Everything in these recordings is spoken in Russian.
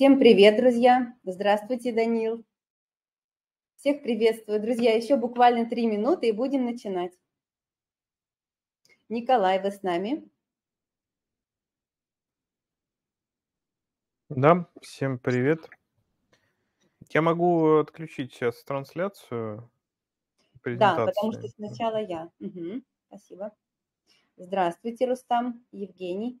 Всем привет, друзья! Здравствуйте, Данил! Всех приветствую. Друзья, еще буквально три минуты и будем начинать. Николай, вы с нами? Да, всем привет. Я могу отключить сейчас трансляцию. Да, потому что сначала я. Угу, спасибо. Здравствуйте, Рустам, Евгений.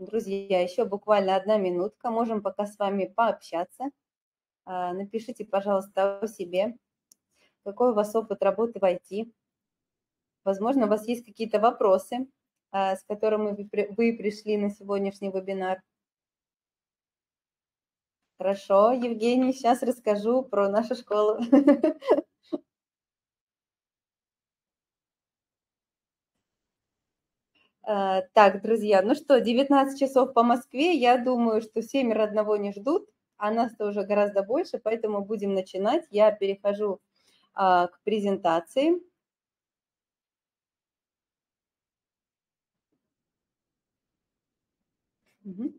Друзья, еще буквально одна минутка, можем пока с вами пообщаться. А, напишите, пожалуйста, о себе, какой у вас опыт работы в IT. Возможно, у вас есть какие-то вопросы, а, с которыми вы пришли на сегодняшний вебинар. Хорошо, Евгений, сейчас расскажу про нашу школу. Э, так, друзья, ну что, 19 часов по Москве. Я думаю, что семеро одного не ждут, а нас-то уже гораздо больше, поэтому будем начинать. Я перехожу а, к презентации. Угу.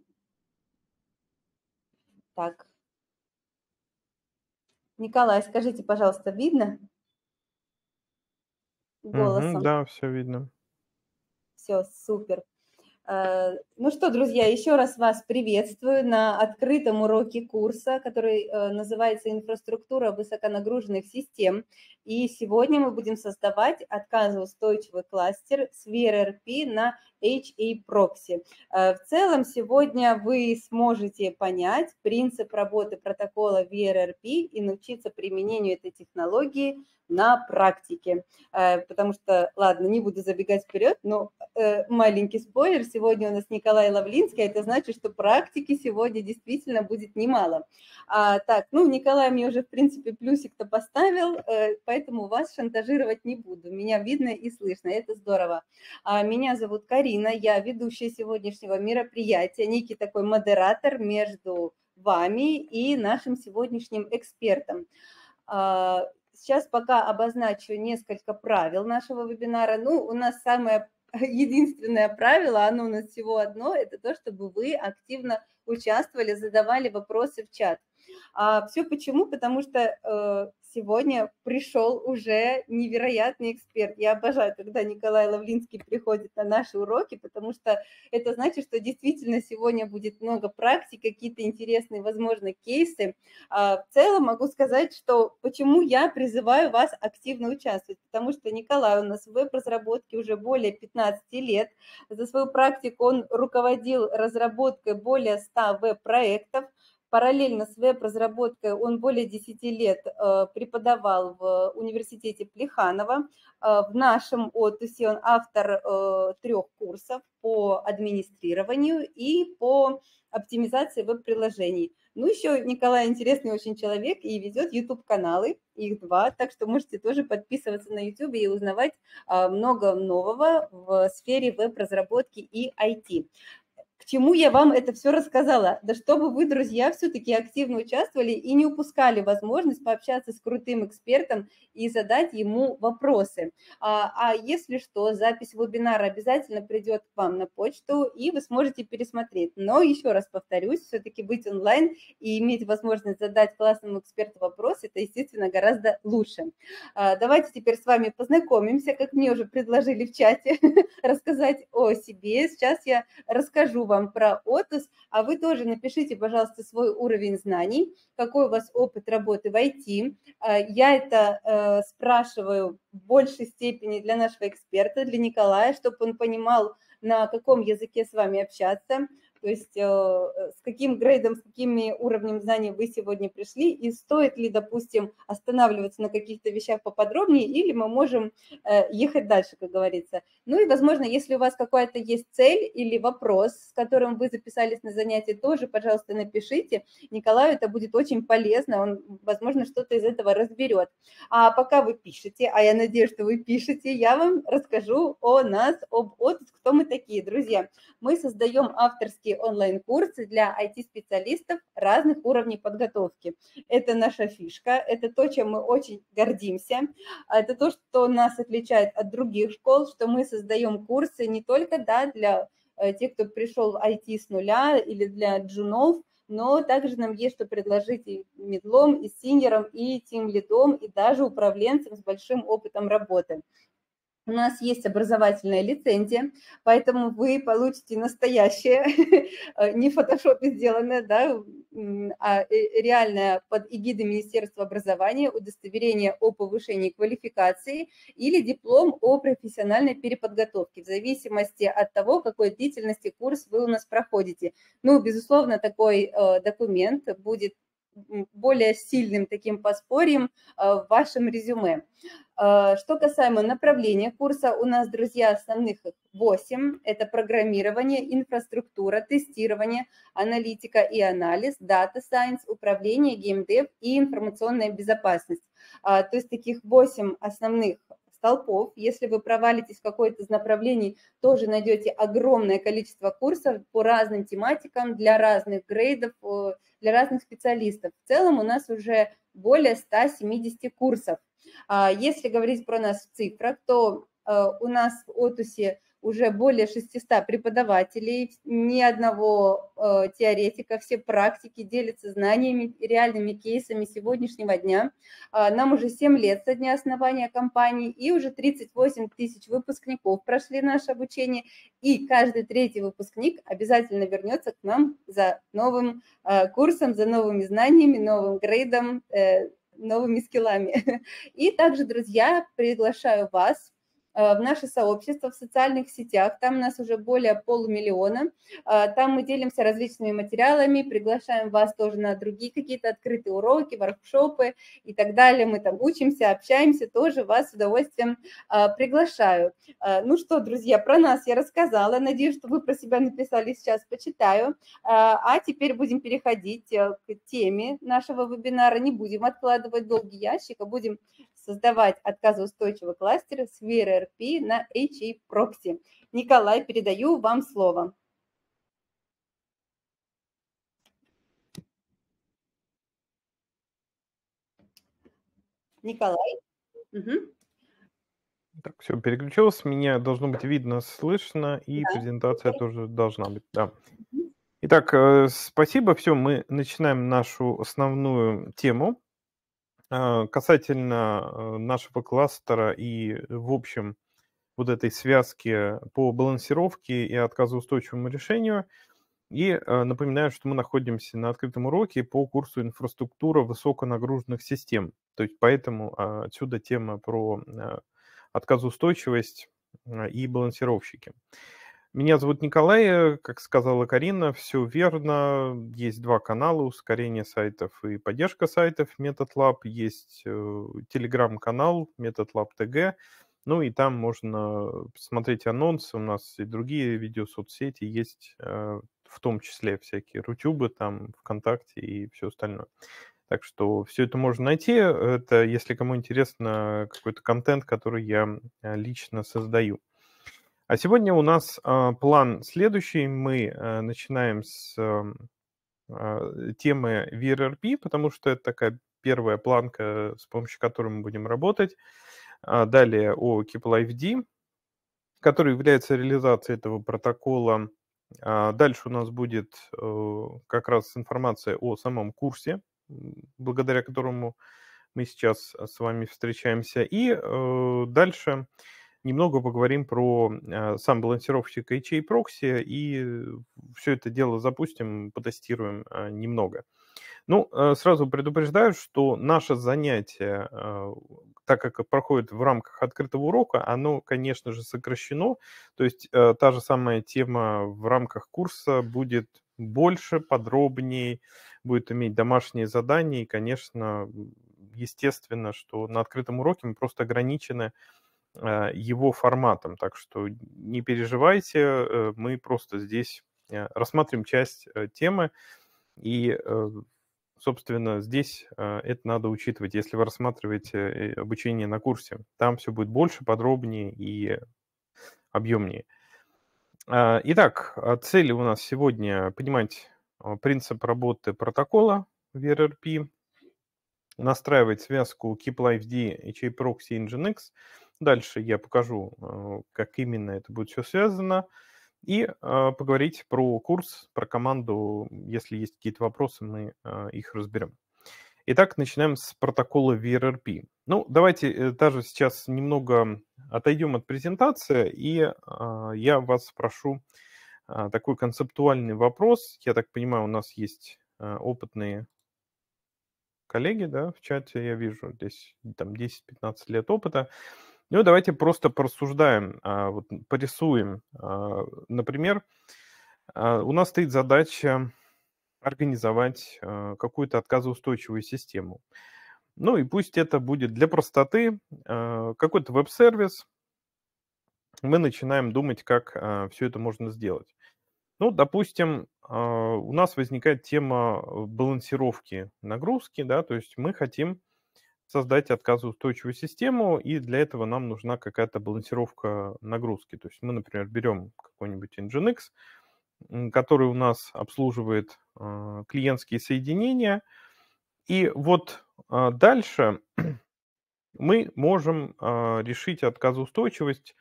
Так. Николай, скажите, пожалуйста, видно голосом? Угу, да, все видно все супер. Э, ну что, друзья, еще раз вас приветствую на открытом уроке курса, который э, называется «Инфраструктура высоконагруженных систем». И сегодня мы будем создавать отказоустойчивый кластер с VRRP на HA Proxy. Э, в целом сегодня вы сможете понять принцип работы протокола VRRP и научиться применению этой технологии на практике. Э, потому что, ладно, не буду забегать вперед, но э, маленький спойлер, сегодня у нас Николай Лавлинский, а это значит, что практики сегодня действительно будет немало. А, так, ну, Николай мне уже, в принципе, плюсик-то поставил, поэтому вас шантажировать не буду. Меня видно и слышно, это здорово. А, меня зовут Карина. Марина, я ведущая сегодняшнего мероприятия, некий такой модератор между вами и нашим сегодняшним экспертом. А, сейчас пока обозначу несколько правил нашего вебинара. Ну, у нас самое единственное правило, оно у нас всего одно, это то, чтобы вы активно участвовали, задавали вопросы в чат. А, все почему? Потому что э, сегодня пришел уже невероятный эксперт. Я обожаю, когда Николай Лавлинский приходит на наши уроки, потому что это значит, что действительно сегодня будет много практик, какие-то интересные, возможно, кейсы. А, в целом могу сказать, что почему я призываю вас активно участвовать, потому что Николай у нас в веб-разработке уже более 15 лет. За свою практику он руководил разработкой более 100 веб-проектов, Параллельно своей разработкой он более 10 лет э, преподавал в университете Плеханова. Э, в нашем отусе он автор э, трех курсов по администрированию и по оптимизации веб-приложений. Ну, еще Николай интересный очень человек и ведет YouTube-каналы, их два, так что можете тоже подписываться на YouTube и узнавать много нового в сфере веб-разработки и IT к чему я вам это все рассказала? Да чтобы вы, друзья, все-таки активно участвовали и не упускали возможность пообщаться с крутым экспертом и задать ему вопросы. А, а если что, запись вебинара обязательно придет к вам на почту, и вы сможете пересмотреть. Но еще раз повторюсь, все-таки быть онлайн и иметь возможность задать классному эксперту вопрос, это, естественно, гораздо лучше. А, давайте теперь с вами познакомимся, как мне уже предложили в чате, рассказать о себе. Сейчас я расскажу вам про отпуск, а вы тоже напишите, пожалуйста, свой уровень знаний, какой у вас опыт работы в IT. А, я это э, спрашиваю в большей степени для нашего эксперта, для Николая, чтобы он понимал, на каком языке с вами общаться, то есть э, э, с каким грейдом, с какими уровнем знаний вы сегодня пришли, и стоит ли, допустим, останавливаться на каких-то вещах поподробнее, или мы можем э, ехать дальше, как говорится. Ну и, возможно, если у вас какая-то есть цель или вопрос, с которым вы записались на занятие, тоже, пожалуйста, напишите. Николаю это будет очень полезно, он, возможно, что-то из этого разберет. А пока вы пишете, а я надеюсь, что вы пишете, я вам расскажу о нас, об отпуск, кто мы такие, друзья. Мы создаем авторские авторские онлайн-курсы для IT-специалистов разных уровней подготовки. Это наша фишка, это то, чем мы очень гордимся, а это то, что нас отличает от других школ, что мы создаем курсы не только да, для э, тех, кто пришел в IT с нуля или для джунов, но также нам есть что предложить и медлом, и синером, и тим лидом, и даже управленцам с большим опытом работы. У нас есть образовательная лицензия, поэтому вы получите настоящее, э, не в фотошопе сделанное, да, а э, реальное под эгидой Министерства образования удостоверение о повышении квалификации или диплом о профессиональной переподготовке, в зависимости от того, какой длительности курс вы у нас проходите. Ну, безусловно, такой э, документ будет более сильным таким подспорьем э, в вашем резюме. Э, что касаемо направления курса, у нас, друзья, основных 8. Это программирование, инфраструктура, тестирование, аналитика и анализ, дата сайенс, управление, геймдев и информационная безопасность. А, то есть таких 8 основных столпов. Если вы провалитесь в какое-то из направлений, тоже найдете огромное количество курсов по разным тематикам, для разных грейдов, э, для разных специалистов. В целом у нас уже более 170 курсов. А если говорить про нас в цифрах, то э, у нас в Отусе уже более 600 преподавателей, ни одного э, теоретика, все практики делятся знаниями, реальными кейсами сегодняшнего дня. Э, нам уже 7 лет со дня основания компании, и уже 38 тысяч выпускников прошли наше обучение, и каждый третий выпускник обязательно вернется к нам за новым э, курсом, за новыми знаниями, новым грейдом, э, новыми скиллами. И также, друзья, приглашаю вас Э, в наше сообщество в социальных сетях. Там нас уже более полумиллиона. Э, там мы делимся различными материалами, приглашаем вас тоже на другие какие-то открытые уроки, воркшопы и так далее. Мы там учимся, общаемся, тоже вас с удовольствием э, приглашаю. Ну что, друзья, про нас я рассказала. Надеюсь, что вы про себя написали, сейчас почитаю. А теперь будем переходить к теме нашего вебинара. Не будем откладывать долгий ящик, а будем создавать отказоустойчивый кластер с VRRP на HE Proxy. Николай, передаю вам слово. Николай. Угу. Так, все, переключилось. Меня должно быть видно, слышно, и да. презентация тоже должна быть, да. Итак, э, спасибо. Все, мы начинаем нашу основную тему. А, касательно э, нашего кластера и, э, в общем, вот этой связки по балансировке и отказоустойчивому решению. И э, напоминаю, что мы находимся на открытом уроке по курсу инфраструктура высоконагруженных систем. То есть поэтому а, отсюда тема про отказоустойчивость и балансировщики. Меня зовут Николай, э, как сказала Карина, все верно. Есть два канала, ускорение сайтов и поддержка сайтов Method Lab. Есть э, телеграм-канал Method Lab TG. Ну и там можно посмотреть анонсы. У нас и другие видео соцсети есть, э, в том числе всякие Рутюбы, там ВКонтакте и все остальное. Так что все это можно найти. Это, если кому интересно, какой-то контент, который я лично создаю. А сегодня у нас а, план следующий. Мы э, начинаем с эм, а, темы VRRP, потому что это такая первая планка, с помощью которой мы будем работать. А далее о KeepLiveD, который является реализацией этого протокола. Дальше у нас будет э, как раз информация о самом курсе, благодаря которому мы сейчас с вами встречаемся. И э, дальше немного поговорим про а, сам балансировщик HA прокси и все это дело запустим, потестируем а, немного. Ну, э, сразу предупреждаю, что наше занятие, а, так как проходит в рамках открытого урока, оно, конечно же, сокращено. То есть э, та же самая тема в рамках курса будет больше, подробнее, будет иметь домашние задания. И, конечно, естественно, что на открытом уроке мы просто ограничены а, его форматом. Так что не переживайте, э, мы просто здесь э, рассмотрим часть э, темы. И, собственно, здесь это надо учитывать. Если вы рассматриваете обучение на курсе, там все будет больше, подробнее и объемнее. А, итак, а цели у нас сегодня понимать принцип работы протокола в настраивать связку KeepLiveD, HAProxy и Nginx – Дальше я покажу, э, как именно это будет все связано, и э, поговорить про курс, про команду. Если есть какие-то вопросы, мы э, их разберем. Итак, начинаем с протокола VRRP. Ну, давайте даже сейчас немного отойдем от презентации, и я вас спрошу такой концептуальный вопрос. Я так понимаю, у нас есть опытные коллеги, да, в чате я вижу, здесь там 10-15 лет опыта. Ну, давайте просто порассуждаем, а, вот, порисуем. А, например, а, у нас стоит задача организовать какую-то отказоустойчивую систему. Ну и пусть это будет для простоты какой-то веб-сервис. Мы начинаем думать, как все это можно сделать. Ну, допустим, у нас возникает тема э, балансировки нагрузки, да, то есть мы хотим создать отказоустойчивую систему, и для этого нам нужна какая-то балансировка нагрузки. То есть мы, например, берем какой-нибудь Nginx, который у нас обслуживает а, клиентские соединения, и вот а, дальше мы можем а, решить отказоустойчивость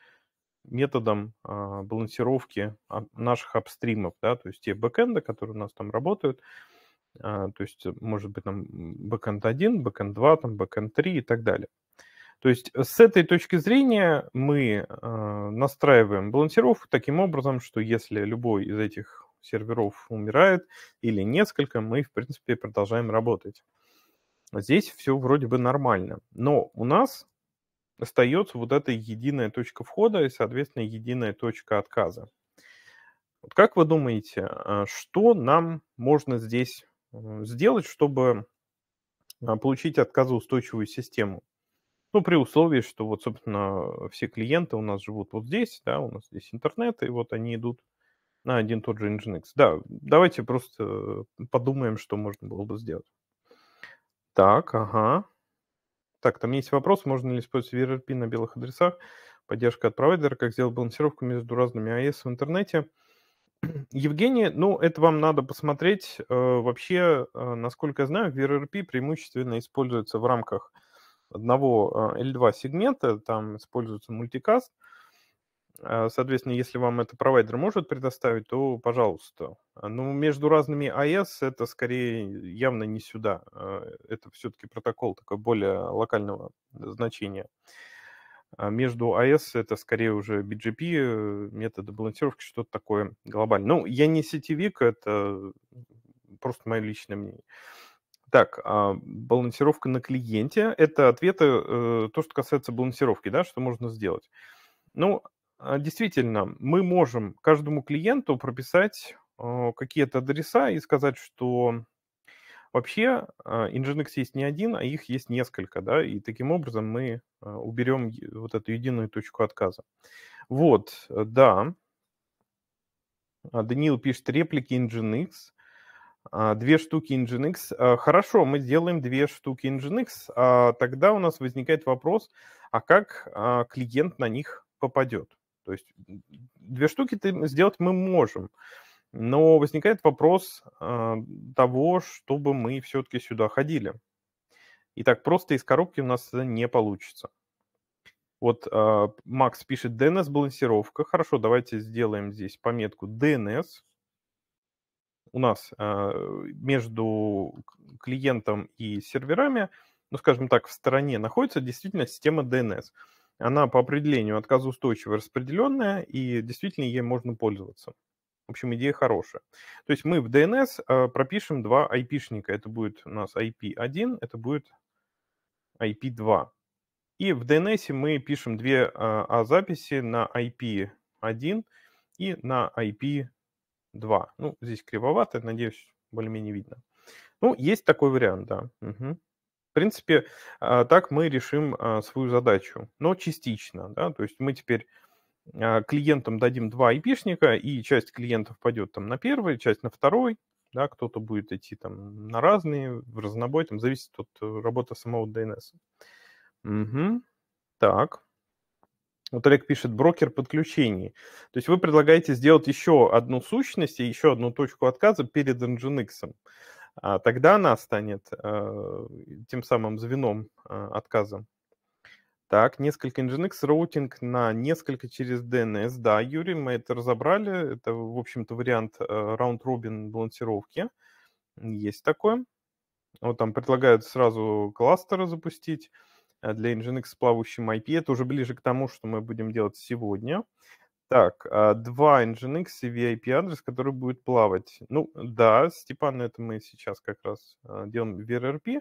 методом балансировки наших апстримов, да, то есть те бэкэнды, которые у нас там работают, а, то есть э, может быть там backend 1, backend 2, там backend 3 и так далее. То есть э, с этой точки зрения мы а, настраиваем балансировку таким образом, что если любой из этих серверов умирает или несколько, мы, в принципе, продолжаем работать. Здесь все вроде бы нормально. Но у нас остается вот эта единая точка входа и, соответственно, единая точка отказа. Вот как вы думаете, а, что нам можно здесь сделать, чтобы а, получить отказоустойчивую систему. Ну, при условии, что вот, собственно, все клиенты у нас живут вот здесь, да, у нас здесь интернет, и вот они идут на один тот же Nginx. Да, давайте просто подумаем, что можно было бы сделать. Так, ага. Так, там есть вопрос, можно ли использовать VRP на белых адресах, поддержка от провайдера, как сделать балансировку между разными AES в интернете – Евгений, ну, это вам надо посмотреть. Э, вообще, э, насколько я знаю, в преимущественно используется в рамках одного L2 э, сегмента, там используется мультикаст. Соответственно, если вам это провайдер может предоставить, то пожалуйста. Но ну, между разными AS а это скорее явно не сюда. Это все-таки протокол такой более локального значения. А между AS это скорее уже BGP, э, методы балансировки, что-то такое глобальное. Ну, я не сетевик, это просто мое личное мнение. Так, а, балансировка на клиенте – это ответы, э, то, что касается балансировки, да, что можно сделать. Ну, а, действительно, мы можем каждому клиенту прописать э, какие-то адреса и сказать, что Вообще, Nginx а, есть не один, а их есть несколько, да, и таким образом мы а, уберем вот эту единую точку отказа. Вот, э, да. А, Даниил пишет реплики Nginx. Две штуки Nginx. Хорошо, мы сделаем две штуки Nginx. тогда у нас возникает вопрос, а как клиент на них попадет? То есть две штуки сделать мы можем. Но возникает вопрос а, того, чтобы мы все-таки сюда ходили. И так просто из коробки у нас не получится. Вот а, Макс пишет DNS-балансировка. Хорошо, давайте сделаем здесь пометку DNS. У нас а, между клиентом и серверами, ну, скажем так, в стороне находится действительно система DNS. Она по определению отказоустойчивая, распределенная, и действительно ей можно пользоваться. В общем, идея хорошая. То есть мы в DNS а, пропишем два IP-шника. Это будет у нас IP1, это будет IP2. И в DNS мы пишем две а, А-записи на IP1 и на IP2. Ну, здесь кривовато, надеюсь, более-менее видно. Ну, есть такой вариант, да. Угу. В принципе, а, так мы решим свою задачу, но частично, да, то есть мы теперь а, клиентам дадим два айпишника, и часть клиентов пойдет там на первый, часть на второй, да, кто-то будет идти там на разные, в разнобой, там зависит от э, работы самого DNS. Угу. Так. Вот Олег пишет, брокер подключений. То есть вы предлагаете сделать еще одну сущность и еще одну точку отказа перед Nginx. А, тогда она станет э, тем самым звеном э, отказа так, несколько Nginx роутинг на несколько через DNS. Да, Юрий, мы это разобрали. Это, в общем-то, вариант э, раунд-робин балансировки. Есть такое. Вот там предлагают сразу кластеры запустить э, для Nginx с плавающим IP. Это уже ближе к тому, что мы будем делать сегодня. Так, а два Nginx и VIP-адрес, который будет плавать. Ну, да, Степан, это мы сейчас как раз э, делаем VRRP.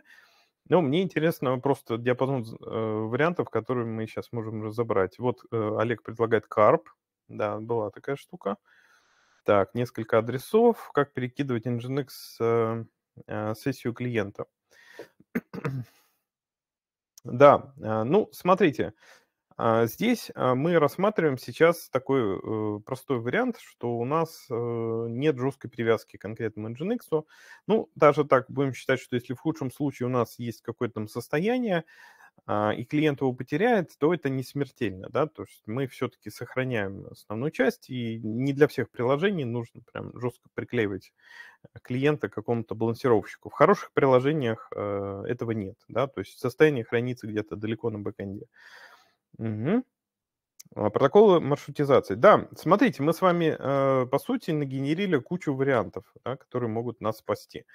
Ну, мне интересно просто диапазон э, вариантов, которые мы сейчас можем разобрать. Вот э, Олег предлагает карп. Да, была такая штука. Так, несколько адресов. Как перекидывать Nginx с э, э сессию клиента. да, ну, смотрите. А, здесь а, мы рассматриваем сейчас такой э, простой вариант, что у нас э, нет жесткой привязки к конкретному Nginx. Ну, даже так будем считать, что если в худшем случае у нас есть какое-то там состояние, а, и клиент его потеряет, то это не смертельно, да, то есть мы все-таки сохраняем основную часть, и не для всех приложений нужно прям жестко приклеивать э, клиента к какому-то балансировщику. В хороших приложениях этого нет, да, то есть состояние хранится где-то далеко на бэкэнде. Угу. Протоколы маршрутизации. Да, смотрите, мы с вами, э, по сути, нагенерили кучу вариантов, да, которые могут нас спасти.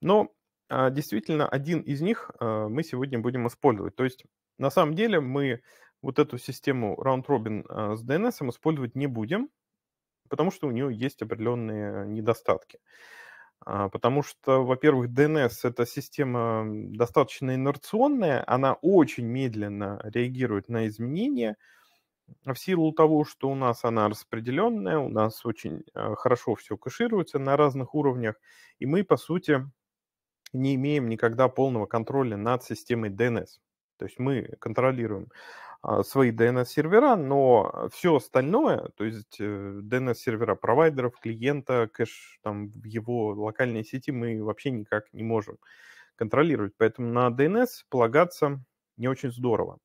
Но э, действительно, один из них э, мы сегодня будем использовать. То есть, на самом деле, мы вот эту систему round-robin э, с DNS использовать не будем, потому что у нее есть определенные э, недостатки. А, потому что, во-первых, DNS — это система достаточно инерционная, она очень медленно реагирует на изменения. В силу того, что у нас она распределенная, у нас очень э, хорошо все кэшируется на разных уровнях, и мы, по сути, не имеем никогда полного контроля над системой DNS. То есть мы контролируем а, свои DNS-сервера, но э, все остальное, то есть DNS-сервера э, провайдеров, клиента, кэш там в его локальной сети мы вообще никак не можем контролировать. Поэтому на DNS полагаться не очень здорово.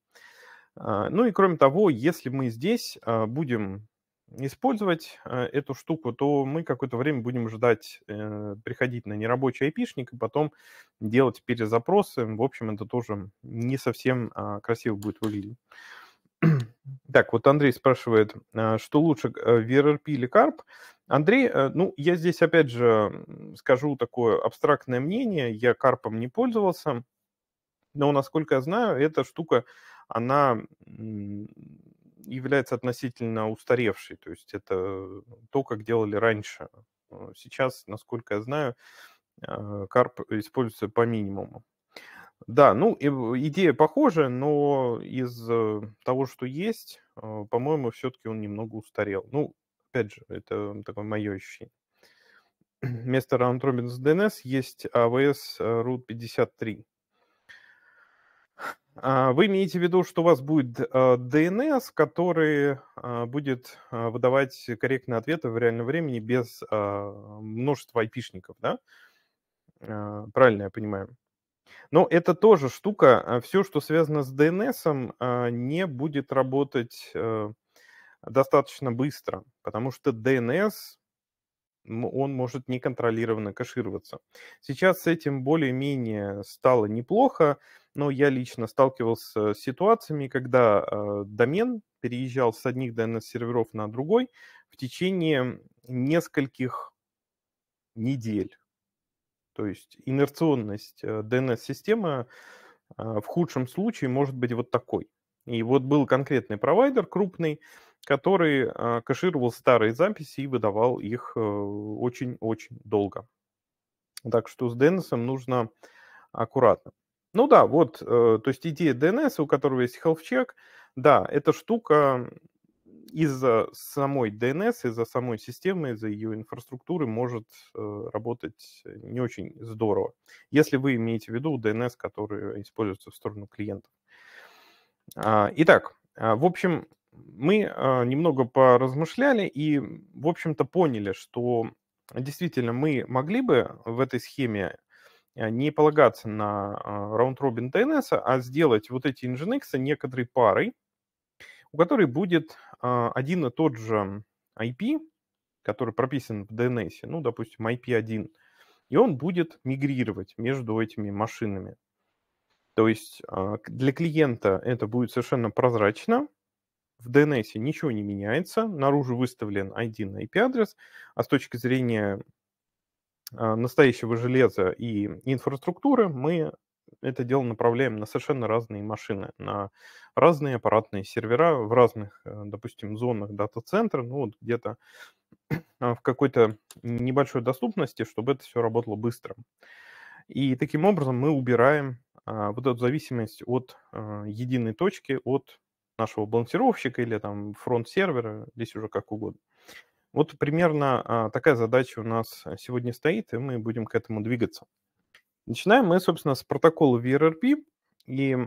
А, ну и кроме того, если мы здесь а, будем использовать э, эту штуку, то мы какое-то время будем ждать, э, приходить на нерабочий айпишник и потом делать перезапросы. В общем, это тоже не совсем а, красиво будет выглядеть. Так, вот Андрей спрашивает, а, что лучше, VRP э, или CARP? Андрей, ну, я здесь, опять же, скажу такое абстрактное мнение. Я карпом не пользовался, но, насколько я знаю, эта штука, она является относительно устаревшей, то есть это то, как делали раньше. Э, сейчас, насколько я знаю, э, карп используется по минимуму. Да, ну, идея похожая, но из э, того, что есть, по-моему, все-таки он немного устарел. Ну, опять же, это такое мое ощущение. Вместо Round Robin DNS есть AWS Root 53. А, вы имеете в виду, что у вас будет DNS, а, который а, будет выдавать корректные ответы в реальном времени без множества IP-шников, да? Правильно я понимаю? Но это тоже штука, все, что связано с DNS, не будет работать э, достаточно быстро, потому что DNS он может неконтролированно кэшироваться. Сейчас с этим более-менее стало неплохо, но я лично сталкивался с ситуациями, когда э, домен переезжал с одних DNS-серверов на другой в течение нескольких недель. То есть инерционность э, DNS-системы э, в худшем случае может быть вот такой. И вот был конкретный провайдер крупный, который а, кэшировал старые записи и выдавал их э, очень-очень долго. Так что с DNS нужно аккуратно. Ну да, вот, э, то есть идея DNS, у которого есть health check, да, эта штука из-за самой DNS, из-за самой системы, из-за ее инфраструктуры может э, работать не очень здорово, если вы имеете в виду DNS, который используется в сторону клиентов. А, итак, а, в общем, мы а, немного поразмышляли и, в общем-то, поняли, что действительно мы могли бы в этой схеме э, не полагаться на а, раунд-робин ТНС, а сделать вот эти Nginx некоторой парой, у которой будет а, один и тот же IP, который прописан в DNS, ну, допустим, IP1, и он будет мигрировать между этими машинами. То есть для клиента это будет совершенно прозрачно, в DNS ничего не меняется, наружу выставлен один IP-адрес, а с точки зрения а, настоящего железа и инфраструктуры мы это дело направляем на совершенно разные машины, на разные аппаратные сервера в разных, э, допустим, зонах дата-центра, ну вот где-то а, в какой-то небольшой доступности, чтобы это все работало быстро. И таким образом мы убираем а, вот эту зависимость от единой точки, от нашего балансировщика или там фронт-сервера, здесь уже как угодно. Вот примерно а, такая задача у нас э, сегодня стоит, и мы будем к этому двигаться. Начинаем мы, собственно, с протокола VRRP и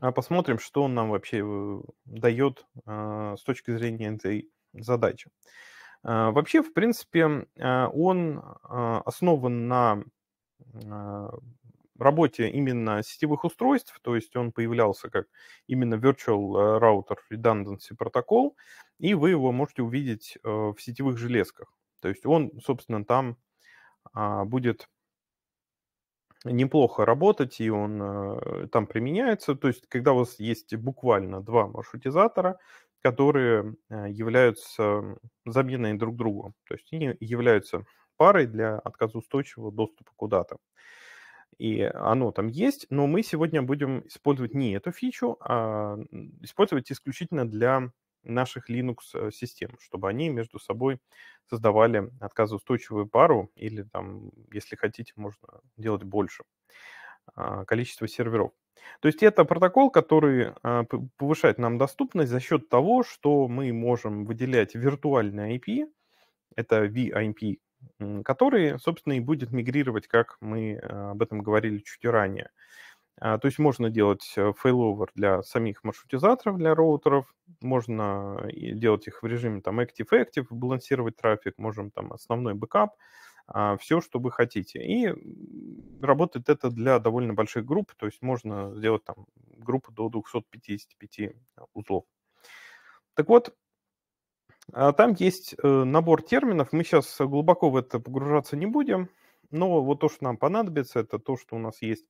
а, посмотрим, что он нам вообще э, дает а, с точки зрения этой задачи. Вообще, в принципе, он основан на работе именно сетевых устройств, то есть он появлялся как именно Virtual Router э, Redundancy protocol, и вы его можете увидеть э, в сетевых железках. То есть он, собственно, там а, будет неплохо работать, и он э, там применяется. То есть когда у вас есть буквально два маршрутизатора, которые являются заменой друг друга, то есть они являются парой для отказоустойчивого доступа куда-то и оно там есть, но мы сегодня будем использовать не эту фичу, а использовать исключительно для наших Linux-систем, э, чтобы они между собой создавали отказоустойчивую пару или там, если хотите, можно делать больше а, количество серверов. То есть это протокол, который а, повышает нам доступность за счет того, что мы можем выделять виртуальные IP, это VIP который, собственно, и будет мигрировать, как мы а, об этом говорили чуть ранее. А, то есть можно делать э, фейловер для самих маршрутизаторов, для роутеров, можно э, делать их в режиме там active-active, балансировать трафик, можем там основной бэкап, а, все, что вы хотите. И работает это для довольно больших групп, то есть можно сделать там группу до 255 э, узлов. Так вот, а, там есть э, набор терминов, мы сейчас глубоко в это погружаться не будем, но вот то, что нам понадобится, это то, что у нас есть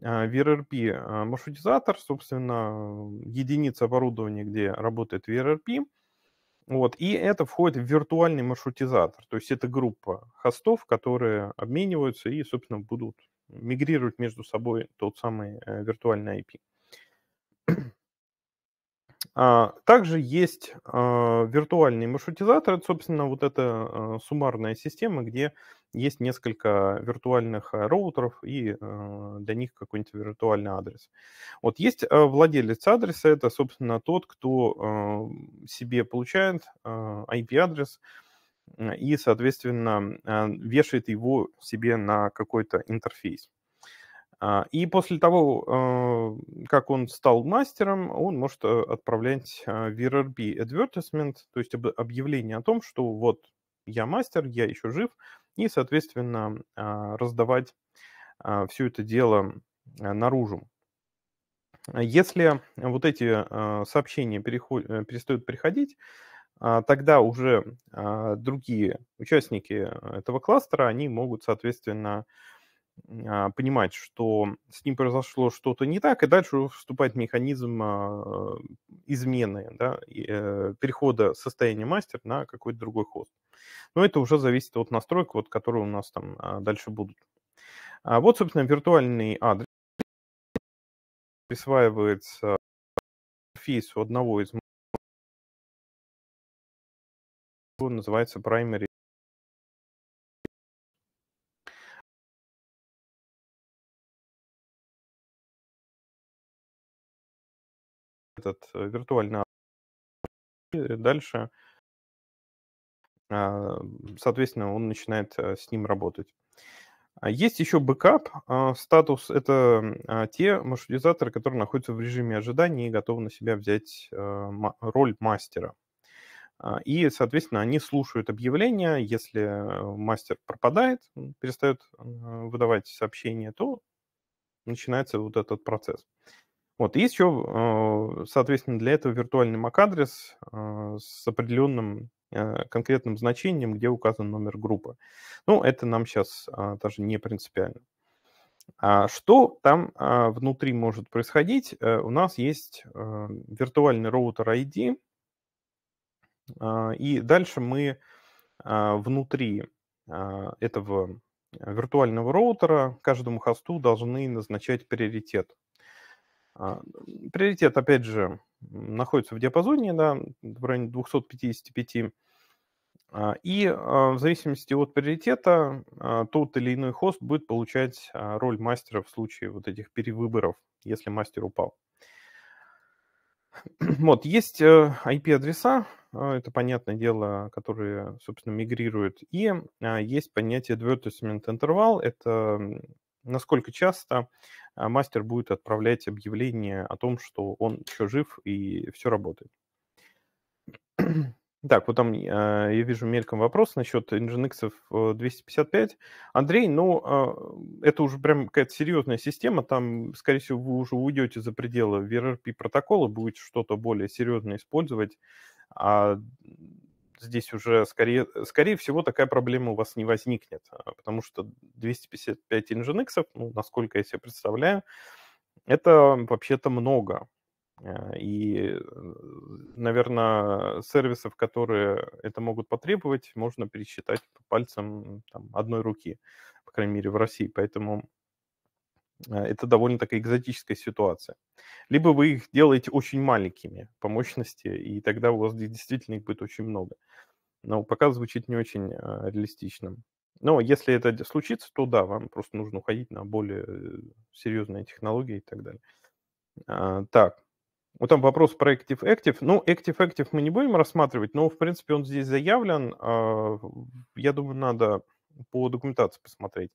VRRP а, а, маршрутизатор, собственно, э, единица оборудования, где работает VRRP. Вот, и это входит в виртуальный маршрутизатор, то есть это группа хостов, которые обмениваются и, собственно, будут мигрировать между собой тот самый э, виртуальный IP. А, также есть а, виртуальный маршрутизатор. Это, собственно, вот эта а, суммарная система, где есть несколько виртуальных роутеров и для них какой-нибудь виртуальный адрес. Вот есть владелец адреса, это, собственно, тот, кто себе получает IP-адрес и, соответственно, вешает его себе на какой-то интерфейс. А, и после того, э, как он стал мастером, он может э, отправлять э, в e RRB advertisement, то есть объявление о том, что вот я мастер, я еще жив, и, соответственно, а, раздавать а, все это дело наружу. Если вот эти сообщения переход... перестают приходить, тогда уже другие участники этого кластера, они могут, соответственно, а, понимать, что с ним произошло что-то не так, и дальше вступает механизм а, измены, да, э, перехода состояния мастер на какой-то другой хост. Но это уже зависит от настроек, вот, которые у нас там а, дальше будут. Вот, собственно, виртуальный адрес присваивается интерфейсу одного из называется primary этот э, виртуальный а, и дальше, а, соответственно, он начинает э, с ним работать. А есть еще бэкап. Статус — это те маршрутизаторы, которые находятся в режиме ожидания и готовы на себя взять э, роль мастера. И, соответственно, они слушают объявления. Если мастер пропадает, перестает выдавать сообщения, то начинается вот этот процесс. Вот, и еще, э, соответственно, для этого виртуальный MAC-адрес э, с определенным э, конкретным значением, где указан номер группы. Ну, это нам сейчас даже не принципиально. А что там внутри может происходить? У нас есть виртуальный роутер ID, и дальше мы внутри этого виртуального роутера каждому хосту должны назначать приоритет. А, приоритет, опять же, находится в диапазоне, да, в районе 255. А, и а, в зависимости от приоритета тот или иной хост будет получать роль мастера в случае вот этих перевыборов, если мастер упал. Вот, есть IP-адреса, э, это понятное дело, которые, собственно, мигрируют. И есть понятие advertisement интервал, это насколько часто а, мастер будет отправлять объявление о том, что он еще жив и все работает. Так, вот там а, я вижу мельком вопрос насчет Nginx 255. Андрей, ну, а, это уже прям какая-то серьезная система, там, скорее всего, вы уже уйдете за пределы VRP протокола, будете что-то более серьезное использовать, а здесь уже, скорее, скорее всего, такая проблема у вас не возникнет, а, потому что 255 Nginx, ну, насколько я себе представляю, это вообще-то много. Э, и, э, наверное, сервисов, которые это могут потребовать, можно пересчитать по пальцам там, одной руки, по крайней мере, в России. Поэтому Э, это довольно такая экзотическая ситуация. Либо вы их делаете очень маленькими по мощности, и тогда у вас действительно их будет очень много. Но пока звучит не очень а, реалистичным. Но если это случится, то да, вам просто нужно уходить на более серьезные технологии и так далее. А, так, вот там вопрос про Active Active. Ну, Active Active мы не будем рассматривать, но, в принципе, он здесь заявлен. А, я думаю, надо по документации посмотреть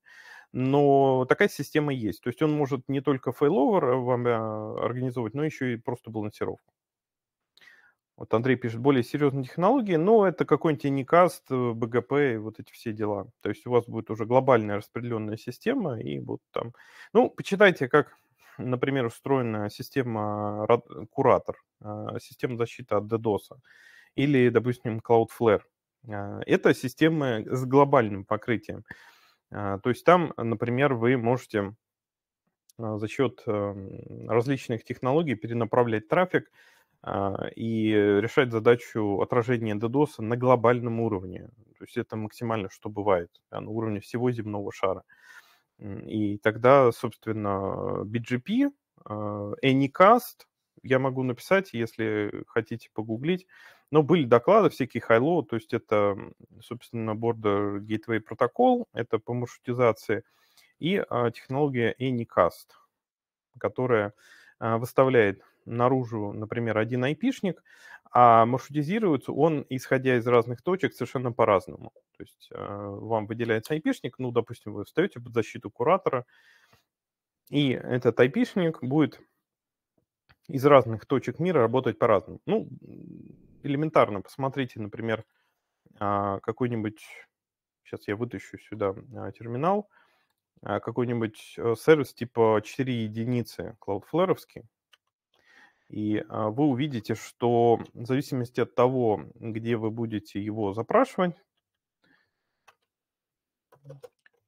но такая система есть. То есть он может не только фейловер э, вам а, организовывать, но еще и просто балансировку. Вот Андрей пишет, более серьезные технологии, но это какой-нибудь Anycast, BGP э, и вот эти все дела. То есть у вас будет уже глобальная распределенная система, и вот там... Ну, почитайте, как, например, устроена система э, Куратор, а, система защиты от DDoS, или, допустим, Cloudflare. А, это системы с глобальным покрытием. А, то есть там, например, вы можете а, за счет эм, различных технологий перенаправлять трафик а, и решать задачу отражения DDoS на глобальном уровне. То есть это максимально, что бывает, на уровне всего земного шара. И тогда, собственно, BGP, Anycast, я могу написать, если хотите погуглить, но были доклады всякие хайло, то есть это, собственно, Border Gateway протокол, это по маршрутизации, и а, технология Anycast, которая а, выставляет наружу, например, один айпишник, а маршрутизируется он, исходя из разных точек, совершенно по-разному. То есть а, вам выделяется айпишник, ну, допустим, вы встаете под защиту куратора, и этот айпишник будет из разных точек мира работать по-разному. Ну, элементарно посмотрите, например, а, какой-нибудь, сейчас я вытащу сюда а, терминал, а, какой-нибудь э, сервис типа 4 единицы Cloudflare, и вы увидите, что в зависимости от того, где вы будете его запрашивать,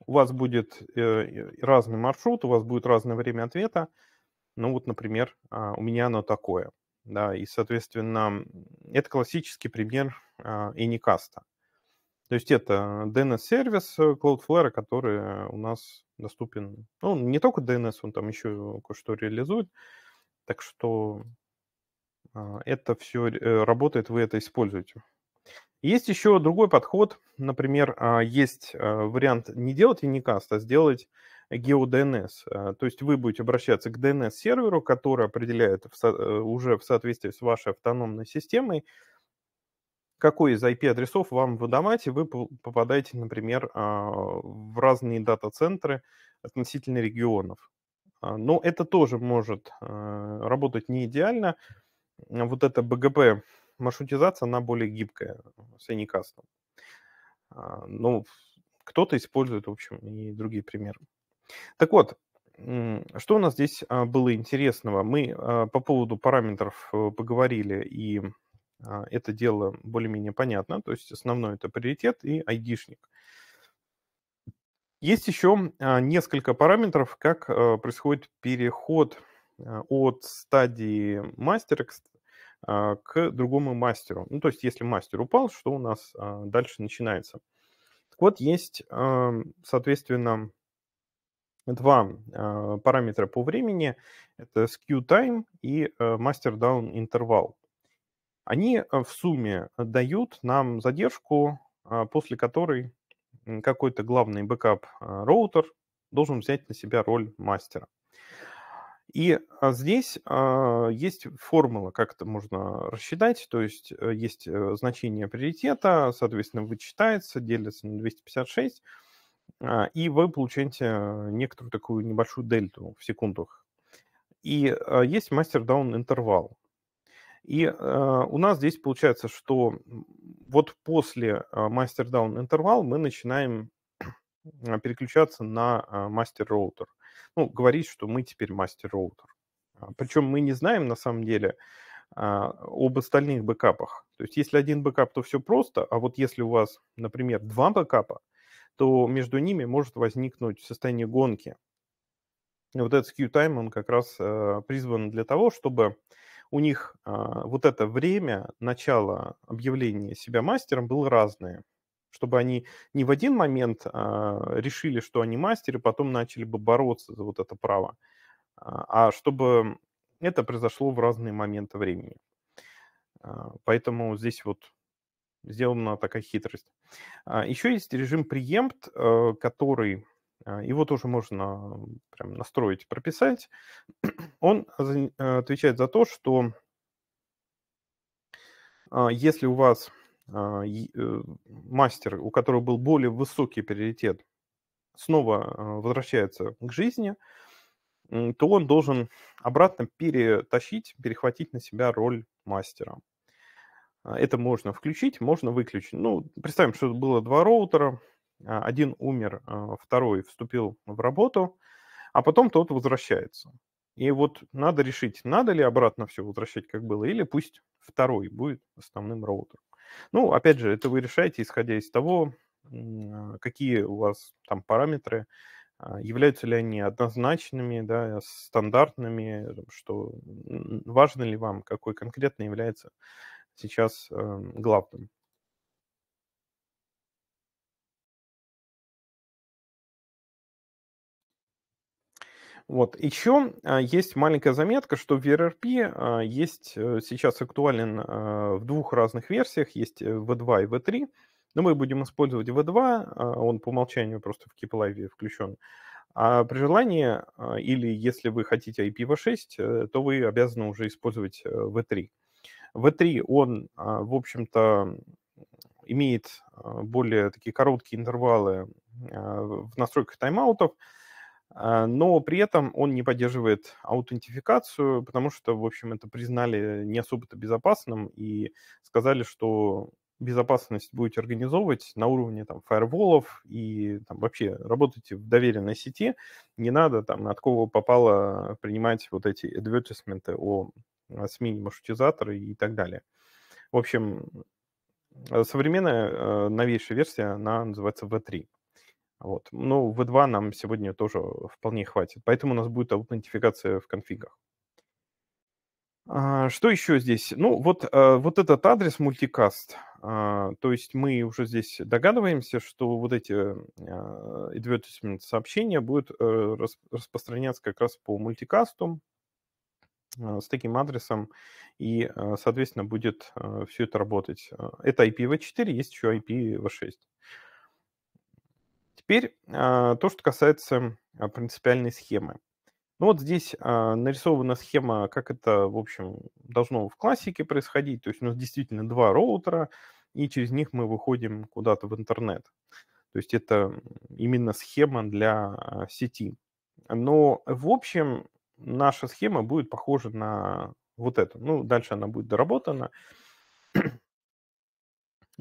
у вас будет э, разный маршрут, у вас будет разное время ответа. Ну вот, например, у меня оно такое – да, и, соответственно, это классический пример а, Anycast. То есть это DNS-сервис э, Cloudflare, который у нас доступен, ну, не только DNS, он там еще кое-что реализует, так что а, это все э, работает, вы это используете. Есть еще другой подход, например, а, есть э, вариант не делать Anycast, а сделать GeoDNS. Э, то есть вы будете обращаться к DNS-серверу, который определяет в э, уже в соответствии с вашей автономной системой, какой из IP-адресов вам выдавать, и вы попадаете, например, а, в разные дата-центры относительно регионов. А, но это тоже может э, работать не идеально. Вот эта BGP маршрутизация, она более гибкая с Anycast. А, но ну, кто-то использует, в общем, и другие примеры. Так вот, что у нас здесь а, было интересного? Мы а, по поводу параметров э, поговорили, и а, это дело более-менее понятно. То есть основной это приоритет и айдишник. Есть еще несколько параметров, как э, происходит переход э, от стадии мастера к другому мастеру. Ну, то есть, если мастер упал, что у нас дальше начинается? Так вот, есть, соответственно, два э, параметра по времени. Это skew time и э, master down интервал. Они э, в сумме дают нам задержку, э, после которой какой-то главный бэкап а, роутер должен взять на себя роль мастера. И здесь есть формула, как это можно рассчитать, то есть э, есть э, значение приоритета, соответственно, вычитается, делится на 256, а, и вы получаете э, некоторую такую небольшую дельту в секундах. И э, есть мастер-даун интервал. И э, у нас здесь получается, что вот после мастер-даун интервал мы начинаем а, переключаться на а, мастер-роутер. Ну, говорить, что мы теперь мастер-роутер. Причем мы не знаем на самом деле об остальных бэкапах. То есть если один бэкап, то все просто, а вот если у вас, например, два бэкапа, то между ними может возникнуть состояние гонки. И вот этот skew time, он как раз э, призван для того, чтобы у них э, вот это время начала объявления себя мастером было разное. Чтобы они не в один момент э, решили, что они мастеры, потом начали бы бороться за вот это право, а, а чтобы это произошло в разные моменты времени. Поэтому здесь вот Сделана такая хитрость. А, Еще есть режим преемпт, э, который а, его тоже можно прям настроить, прописать. Он э, отвечает за то, что а, если у вас э, мастер, у которого был более высокий приоритет, снова возвращается к жизни, то он должен обратно перетащить, перехватить на себя роль мастера. А, это можно включить, можно выключить. Ну, представим, что было два роутера, а, один умер, а, второй вступил в работу, а потом тот возвращается. И вот надо решить, надо ли обратно все возвращать, как было, или пусть второй будет основным роутером. Ну, опять же, это вы решаете, исходя из того, какие у вас там параметры, являются ли они однозначными, да, стандартными, что важно ли вам, какой конкретно является сейчас эм, главным. Вот. Еще а, есть маленькая заметка, что в а, есть э, сейчас актуален а, в двух разных версиях, есть V2 э, и V3. Но мы будем использовать V2, он по умолчанию просто в KeepLive включен. А при желании, или если вы хотите IPv6, э, то вы обязаны уже использовать V3. В 3 он, а, в общем-то, имеет а, более такие короткие интервалы а, в настройках тайм-аутов, но при этом он не поддерживает аутентификацию, потому что, в общем, это признали не особо-то безопасным и сказали, что безопасность будете организовывать на уровне там фаерволов и там, вообще работайте в доверенной сети, не надо там от кого попало принимать вот эти advertisements о а, смене маршрутизатора и так далее. В общем, э, современная э, новейшая версия, она называется V3. Вот. но ну, V2 нам сегодня тоже вполне хватит. Поэтому у нас будет аутентификация в конфигах. А, что еще здесь? Ну, вот, э, вот этот адрес мультикаст, а, то есть мы уже здесь догадываемся, что вот эти advertisement сообщения будут распространяться как раз по мультикасту, Э, с таким адресом, и, э, соответственно, будет э, все это работать. Это IPv4, есть еще IPv6. Теперь то, что касается принципиальной схемы. Ну вот здесь нарисована схема, как это, в общем, должно в классике происходить. То есть у нас действительно два роутера, и через них мы выходим куда-то в интернет. То есть это именно схема для сети. Но, в общем, наша схема будет похожа на вот эту. Ну, дальше она будет доработана.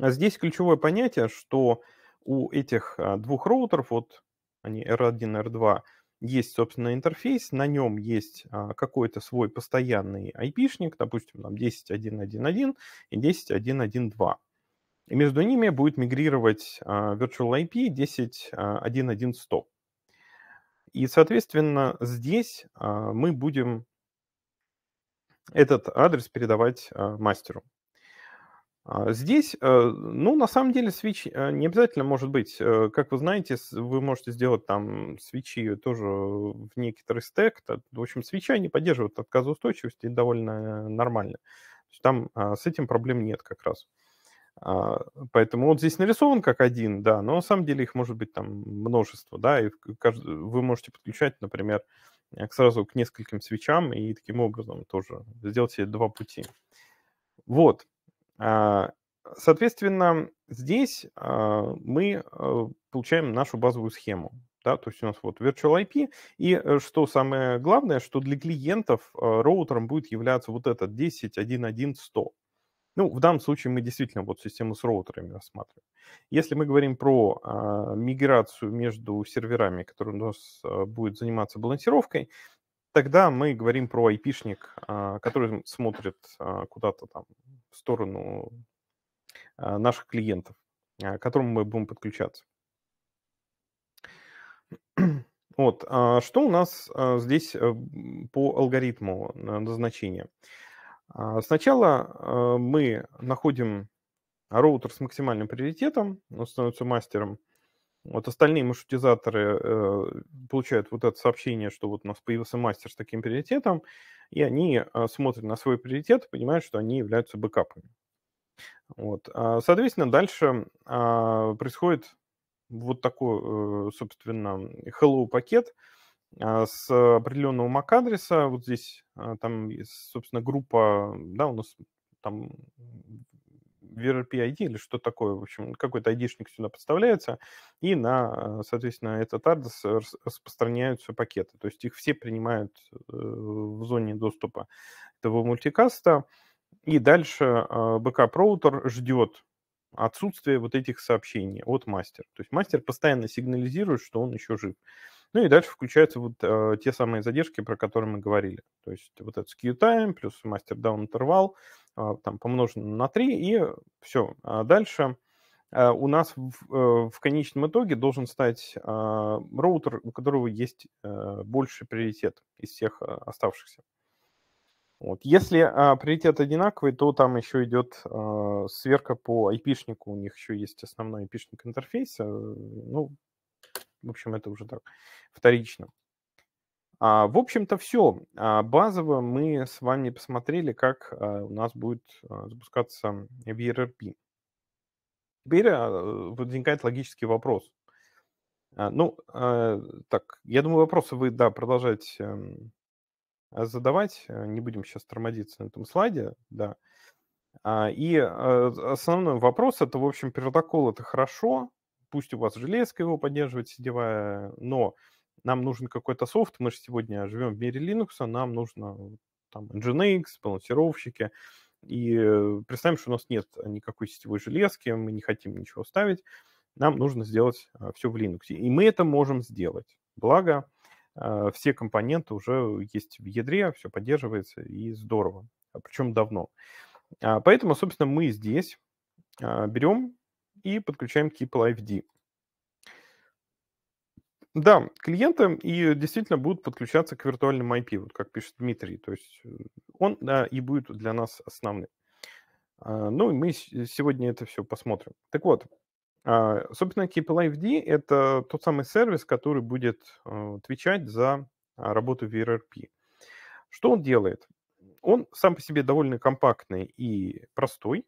А здесь ключевое понятие, что у этих а, двух роутеров, вот они R1 и R2, есть, собственно, интерфейс, на нем есть а, какой-то свой постоянный IP-шник, допустим, там 10.1.1.1 и 10.1.1.2. И между ними будет мигрировать а, Virtual IP 10.1.1.100. И, соответственно, здесь а, мы будем этот адрес передавать а, мастеру. А, здесь, э, ну, на самом деле, свич э, не обязательно может быть. Э, как вы знаете, вы можете сделать там свечи тоже в некоторый стек. В общем, свечи они поддерживают отказоустойчивость и довольно нормально. Там с этим проблем нет как раз. Uh, а, поэтому он здесь нарисован как один, да, но на самом деле их может быть там множество, да, и каждый, вы можете подключать, например, э, сразу к нескольким свечам и таким образом тоже сделать себе два пути. Вот. А, соответственно, здесь а, мы э, получаем нашу базовую схему. Да, то есть у нас вот Virtual IP. И э, что самое главное, что для клиентов роутером будет являться вот этот 10.1.1.100. Ну, в данном случае мы действительно вот систему с роутерами рассматриваем. Если мы говорим про э, миграцию между серверами, которые у нас э, будет заниматься балансировкой, тогда мы говорим про айпишник, э, который смотрит э, куда-то там в сторону э, наших клиентов, э, к которому мы будем подключаться. Вот, что у нас здесь э, по алгоритму э, назначения? А, сначала э, мы находим роутер с максимальным приоритетом, он становится мастером. Вот остальные маршрутизаторы э, получают вот это сообщение, что вот у нас появился мастер с таким приоритетом, и они э, смотрят на свой приоритет и понимают, что они являются бэкапами. Вот. А, соответственно, дальше а, происходит вот такой, собственно, hello-пакет, а, с определенного MAC-адреса, вот здесь а, там, собственно, группа, да, у нас там VRP ID или что такое, в общем, какой-то ID-шник сюда подставляется, и на, соответственно, этот адрес распространяются пакеты, то есть их все принимают э, в зоне доступа этого мультикаста, и дальше а, бэкап-роутер ждет отсутствие вот этих сообщений от мастера. То есть мастер постоянно сигнализирует, что он еще жив. Ну и дальше включаются вот э, те самые задержки, про которые мы говорили. То есть вот этот skew time плюс мастер down интервал, э, там помножен на 3, и все. А дальше э, у нас в, э, в конечном итоге должен стать э, роутер, у которого есть э, больший приоритет из всех э, оставшихся. Вот. Если а, приоритет одинаковый, то там еще идет а, э, сверка по айпишнику. У них еще есть основной айпишник интерфейса. Э, ну, в общем, это уже так вторично. А, в общем-то, все. А, базово мы с вами посмотрели, как а, у нас будет а, запускаться VRRP. Теперь а, возникает логический вопрос. А, ну, а, так, я думаю, вопросы вы, да, продолжать а, эм, задавать. Э, не будем сейчас тормозиться на этом слайде, да. А, и а, основной вопрос это, в общем, протокол это хорошо, пусть у вас железка его поддерживает сетевая, но нам нужен какой-то софт, мы же сегодня живем в мире Linux, нам нужно там Nginx, балансировщики, и э, представим, что у нас нет никакой сетевой железки, мы не хотим ничего ставить, нам нужно сделать э, все в Linux. И мы это можем сделать. Благо, э, все компоненты уже есть в ядре, все поддерживается и здорово, а причем давно. А поэтому, собственно, мы здесь берем и подключаем Keeple IFD. Да, клиенты и действительно будут подключаться к виртуальному IP, вот как пишет Дмитрий. То есть э, он да, и будет для нас основным. А, ну, и мы э, сегодня это все посмотрим. Так вот, а, собственно, KPL это тот самый сервис, который будет э, отвечать за а, работу VRRP. Что он делает? Он сам по себе довольно компактный и простой.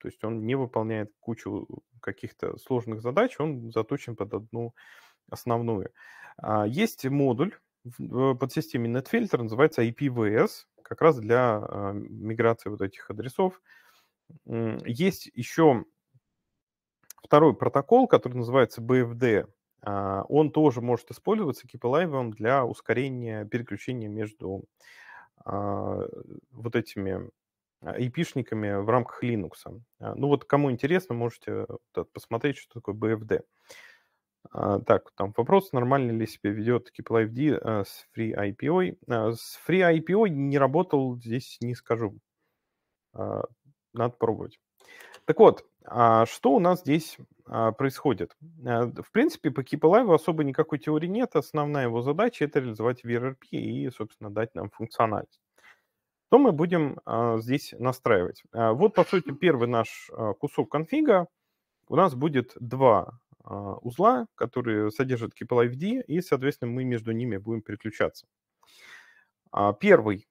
То есть он не выполняет кучу каких-то сложных задач, он заточен под одну основную. А, есть модуль в э, подсистеме NetFilter, называется IPVS, как раз для а, миграции вот этих адресов. Есть еще второй протокол, который называется BFD. А, он тоже может использоваться KeepAlive для ускорения переключения между вот этими IP-шниками а, в рамках Linux. А, ну вот кому интересно, можете посмотреть, что такое BFD. А, так, там вопрос, нормально ли себя ведет KeepLiveD с Free IPO. С Free IPO не работал, здесь не скажу. Надо пробовать. Так вот, что у нас здесь происходит? В принципе, по KeepLive особо никакой теории нет. Основная его задача – это реализовать VRP и, собственно, дать нам функциональность то мы будем а, здесь настраивать. А, вот, по сути, первый наш а, кусок конфига. У нас будет два узла, которые содержат Kipple и, соответственно, мы между ними будем переключаться. Первый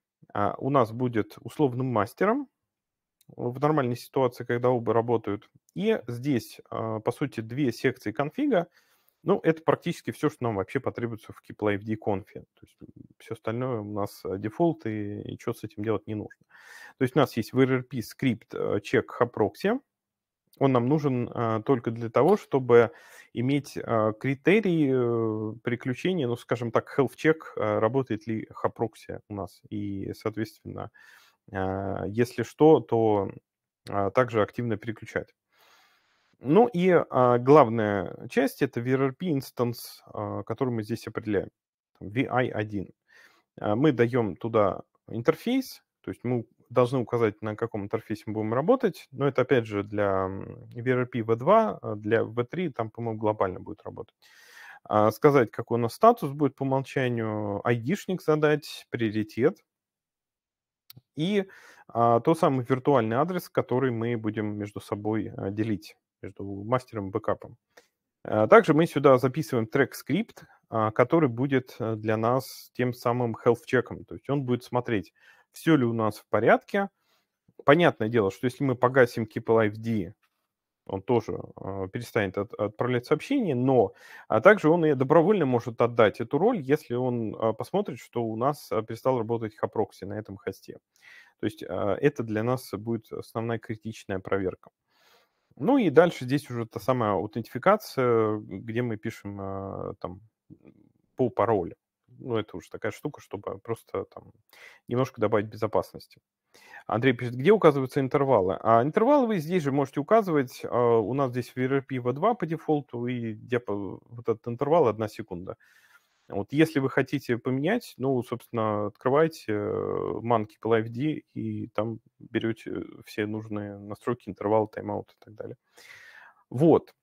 у нас будет условным мастером в нормальной ситуации, когда оба работают. И здесь, по сути, две секции конфига – ну, это практически все, что нам вообще потребуется в KeepLiveD Conf. То есть все остальное у нас э, дефолт, и ничего с этим делать не нужно. То есть у нас есть в RRP скрипт э, чек Haproxy. Он нам нужен а, только для того, чтобы иметь а, критерии а, приключения, ну, скажем так, health check, а, работает ли Haproxy у нас. И, соответственно, а, если что, то а, также активно переключать. Ну и а, главная часть это VRP instance, а, который мы здесь определяем, VI1. А, мы даем туда интерфейс, то есть мы должны указать, на каком интерфейсе мы будем работать, но это опять же для VRP V2, а для V3 там, по-моему, глобально будет работать. А, сказать, какой у нас статус будет по умолчанию, ID-шник задать, приоритет, и а, тот самый виртуальный адрес, который мы будем между собой а, делить между мастером и бэкапом. А также мы сюда записываем трек-скрипт, а, который будет э, для нас тем самым health-чеком. То есть он будет смотреть, все ли у нас в порядке. Понятное дело, что если мы погасим Keep ID, он тоже а, перестанет от, отправлять сообщения, но а также он и добровольно может отдать эту роль, если он посмотрит, что у нас перестал работать хапрокси на этом хосте. То есть это для нас будет основная критичная проверка. Ну и дальше здесь уже та самая аутентификация, где мы пишем а, там по паролю. Ну, это уже такая штука, чтобы просто там немножко добавить безопасности. Андрей пишет, где указываются интервалы? А интервалы вы здесь же можете указывать. А, у нас здесь VRP V2 по дефолту, и вот этот интервал одна секунда. Вот если вы хотите поменять, ну, собственно, открываете Monkey э, PLFD и там берете все нужные настройки, интервал, тайм-аут и так далее. Вот.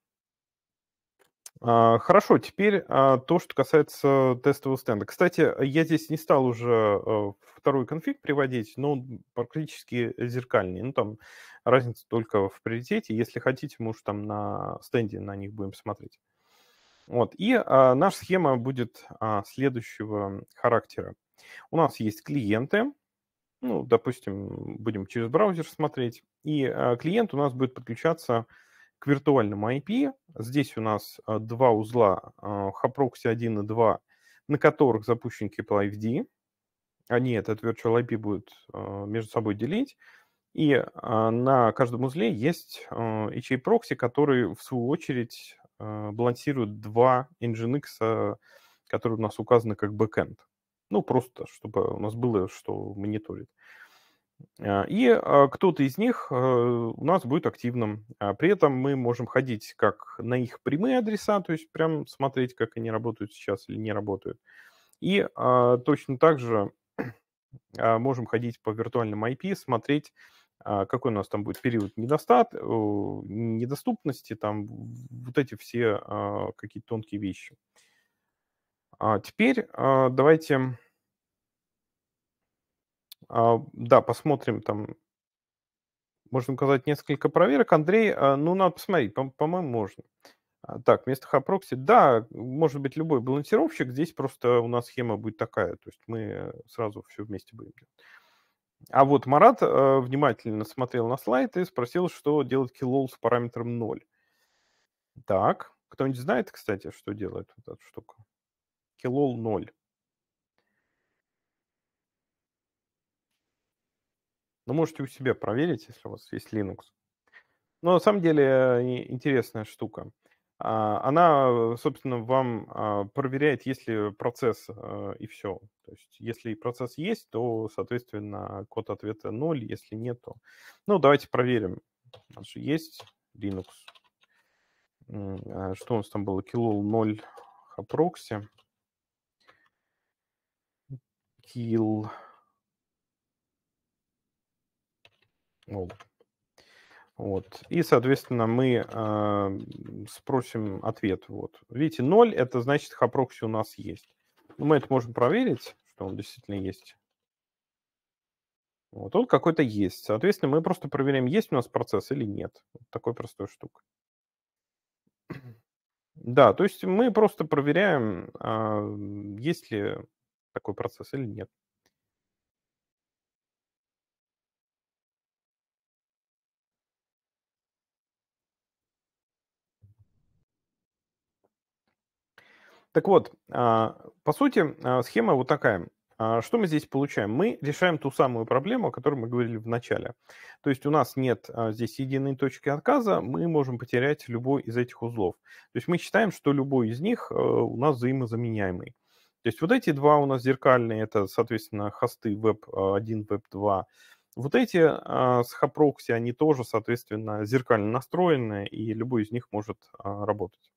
А, хорошо, теперь а, то, что касается тестового стенда. Кстати, я здесь не стал уже э, второй конфиг приводить, но он практически зеркальный. Ну, там разница только в приоритете. Если хотите, мы уж там на стенде на них будем смотреть. Вот. И а, наша схема будет а, следующего характера. У нас есть клиенты, ну, допустим, будем через браузер смотреть, и а, клиент у нас будет подключаться к виртуальному IP. Здесь у нас а, два узла, а, Haproxy 1 и 2, на которых запущен KeepLiveD. А нет, этот Virtual IP будут а, между собой делить. И а, на каждом узле есть а, HA-прокси, который, в свою очередь, Э, балансируют два Nginx, которые у нас указаны как бэкэнд. Ну, просто, чтобы у нас было что мониторить. Э, и э, кто-то из них у нас будет активным. А при этом мы можем ходить как на их прямые адреса, то есть прям смотреть, как они работают сейчас или не работают. И точно так же можем ходить по виртуальным IP, смотреть, а какой у нас там будет период недостат, недоступности, там вот эти все а, какие-то тонкие вещи. А теперь давайте, да, посмотрим там, можно указать несколько проверок. Андрей, ну, надо посмотреть, по-моему, можно. Так, вместо хапрокси, да, может быть, любой балансировщик, здесь просто у нас схема будет такая, то есть мы сразу все вместе будем делать. А вот Марат э, внимательно смотрел на слайд и спросил, что делать килол с параметром 0. Так, кто-нибудь знает, кстати, что делает вот эта штука? Килол 0. Ну, можете у себя проверить, если у вас есть Linux. Но на самом деле э, интересная штука. А, она, э, собственно, вам а, проверяет, есть ли процесс э, и все. То есть, если процесс есть, то, соответственно, код ответа 0, если нет, то... Ну, давайте проверим. У нас же есть Linux. А, что у нас там было? kill 0 хапрокси. Kill. All. Вот. И, соответственно, мы э, спросим ответ. Вот. Видите, 0 – это значит, хапрокси у нас есть. Ну, мы это можем проверить, что он действительно есть. Вот он какой-то есть. Соответственно, мы просто проверяем, есть у нас процесс или нет. Вот такой простой штука. Да, то есть мы просто проверяем, а, есть ли такой процесс или нет. Так вот, а, по сути, а, схема вот такая. А, что мы здесь получаем? Мы решаем ту самую проблему, о которой мы говорили в начале. То есть у нас нет здесь единой точки отказа, мы можем потерять любой из этих узлов. То есть мы считаем, что любой из них э, у нас взаимозаменяемый. То есть вот эти два у нас зеркальные, это, соответственно, хосты Web1, Web2. Вот эти с Хапрокси, они тоже, соответственно, зеркально настроены, и любой из них может работать.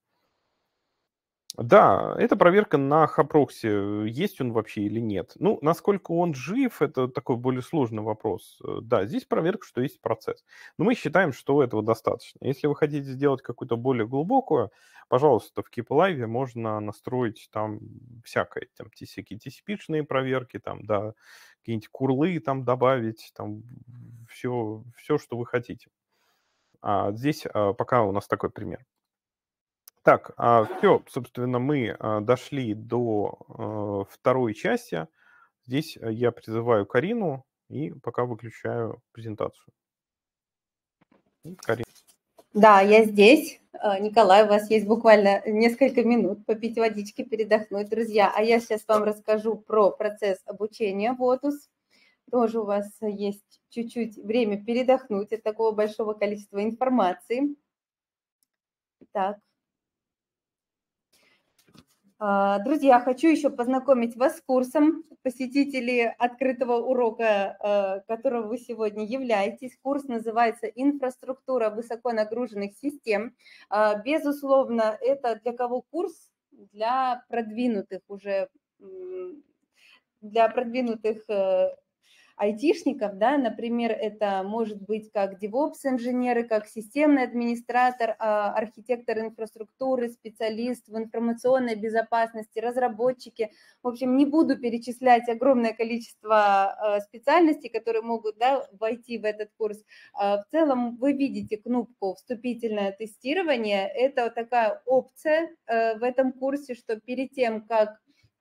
Да, это проверка на Хапроксе, э, есть он вообще или нет. Ну, насколько он жив, это такой более сложный вопрос. Э, да, здесь проверка, что есть процесс. Но мы считаем, что этого достаточно. Если вы хотите сделать какую-то более глубокую, пожалуйста, в Keep KeepLive можно настроить там всякое, там всякие tcp проверки, там, да, какие-нибудь курлы там добавить, там все, все, что вы хотите. А здесь э, пока у нас такой пример. Так, а, все, собственно, мы а, дошли до э, второй части. Здесь э, я призываю Карину и пока выключаю презентацию. Карина. Да, я здесь. Э, Николай, у вас есть буквально несколько минут попить водички, передохнуть, друзья. А я сейчас вам расскажу про процесс обучения ВОТУС. Тоже у вас есть чуть-чуть время передохнуть от такого большого количества информации. Так, а, друзья, хочу еще познакомить вас с курсом посетителей открытого урока, а, которого вы сегодня являетесь. Курс называется «Инфраструктура высоконагруженных систем». А, безусловно, это для кого курс? Для продвинутых уже для продвинутых э, айтишников, да, например, это может быть как DevOps-инженеры, как системный администратор, а, архитектор инфраструктуры, специалист в информационной безопасности, разработчики. В общем, не буду перечислять огромное количество а, специальностей, которые могут да, войти в этот курс. А, в целом вы видите кнопку «Вступительное тестирование». Это такая опция э, в этом курсе, что перед тем, как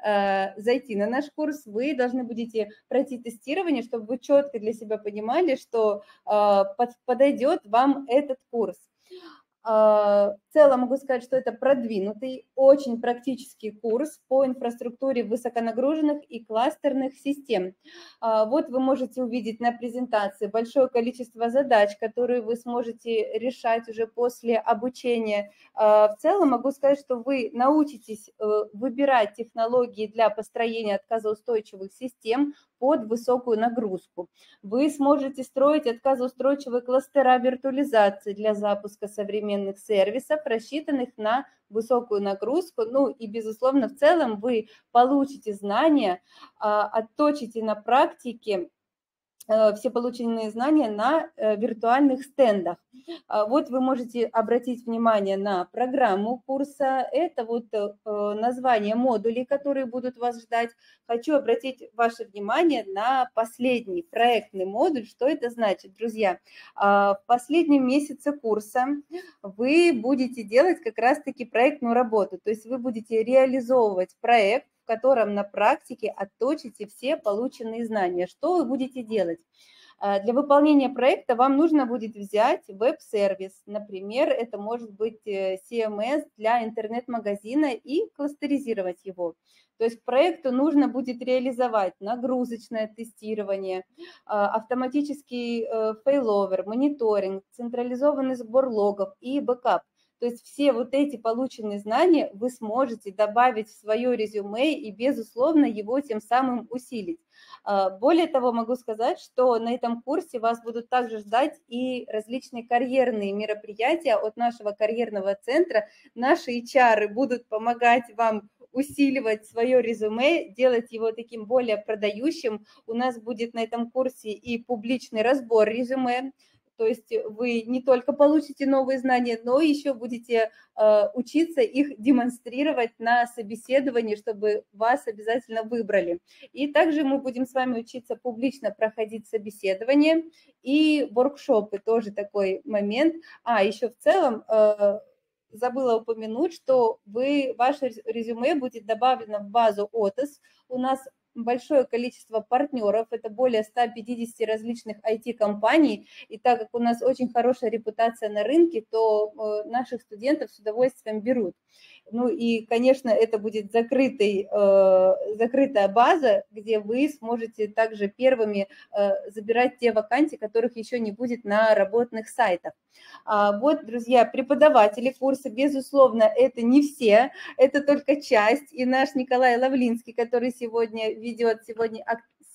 Э, зайти на наш курс, вы должны будете пройти тестирование, чтобы вы четко для себя понимали, что э, подойдет вам этот курс. А, в целом могу сказать, что это продвинутый, очень практический курс по инфраструктуре высоконагруженных и кластерных систем. А, вот вы можете увидеть на презентации большое количество задач, которые вы сможете решать уже после обучения. А, в целом могу сказать, что вы научитесь э, выбирать технологии для построения отказоустойчивых систем, под высокую нагрузку. Вы сможете строить отказоустойчивые кластера виртуализации для запуска современных сервисов, рассчитанных на высокую нагрузку. Ну и, безусловно, в целом вы получите знания, а, отточите на практике Э, все полученные знания на э, виртуальных стендах. А вот вы можете обратить внимание на программу курса. Это вот э, название модулей, которые будут вас ждать. Хочу обратить ваше внимание на последний проектный модуль. Что это значит, друзья? А, в последнем месяце курса вы будете делать как раз-таки проектную работу. То есть вы будете реализовывать проект, котором на практике отточите все полученные знания. Что вы будете делать? А, для выполнения проекта вам нужно будет взять веб-сервис. Например, это может быть э, CMS для интернет-магазина и кластеризировать его. То есть проекту нужно будет реализовать нагрузочное тестирование, а, автоматический э, фейловер, мониторинг, централизованный сбор логов и бэкап. То есть все вот эти полученные знания вы сможете добавить в свое резюме и, безусловно, его тем самым усилить. А, более того, могу сказать, что на этом курсе вас будут также ждать и различные карьерные мероприятия от нашего карьерного центра. Наши HR будут помогать вам усиливать свое резюме, делать его таким более продающим. У нас будет на этом курсе и публичный разбор резюме, то есть вы не только получите новые знания, но еще будете э, учиться их демонстрировать на собеседовании, чтобы вас обязательно выбрали. И также мы будем с вами учиться публично проходить собеседование и воркшопы, тоже такой момент. А, еще в целом э, забыла упомянуть, что вы, ваше резюме будет добавлено в базу ОТОС. У нас большое количество партнеров, это более 150 различных IT-компаний, и так как у нас очень хорошая репутация на рынке, то э, наших студентов с удовольствием берут. Ну и, конечно, это будет закрытый, э, закрытая база, где вы сможете также первыми э, забирать те вакансии, которых еще не будет на работных сайтах. А вот, друзья, преподаватели курса, безусловно, это не все, это только часть. И наш Николай Лавлинский, который сегодня ведет сегодня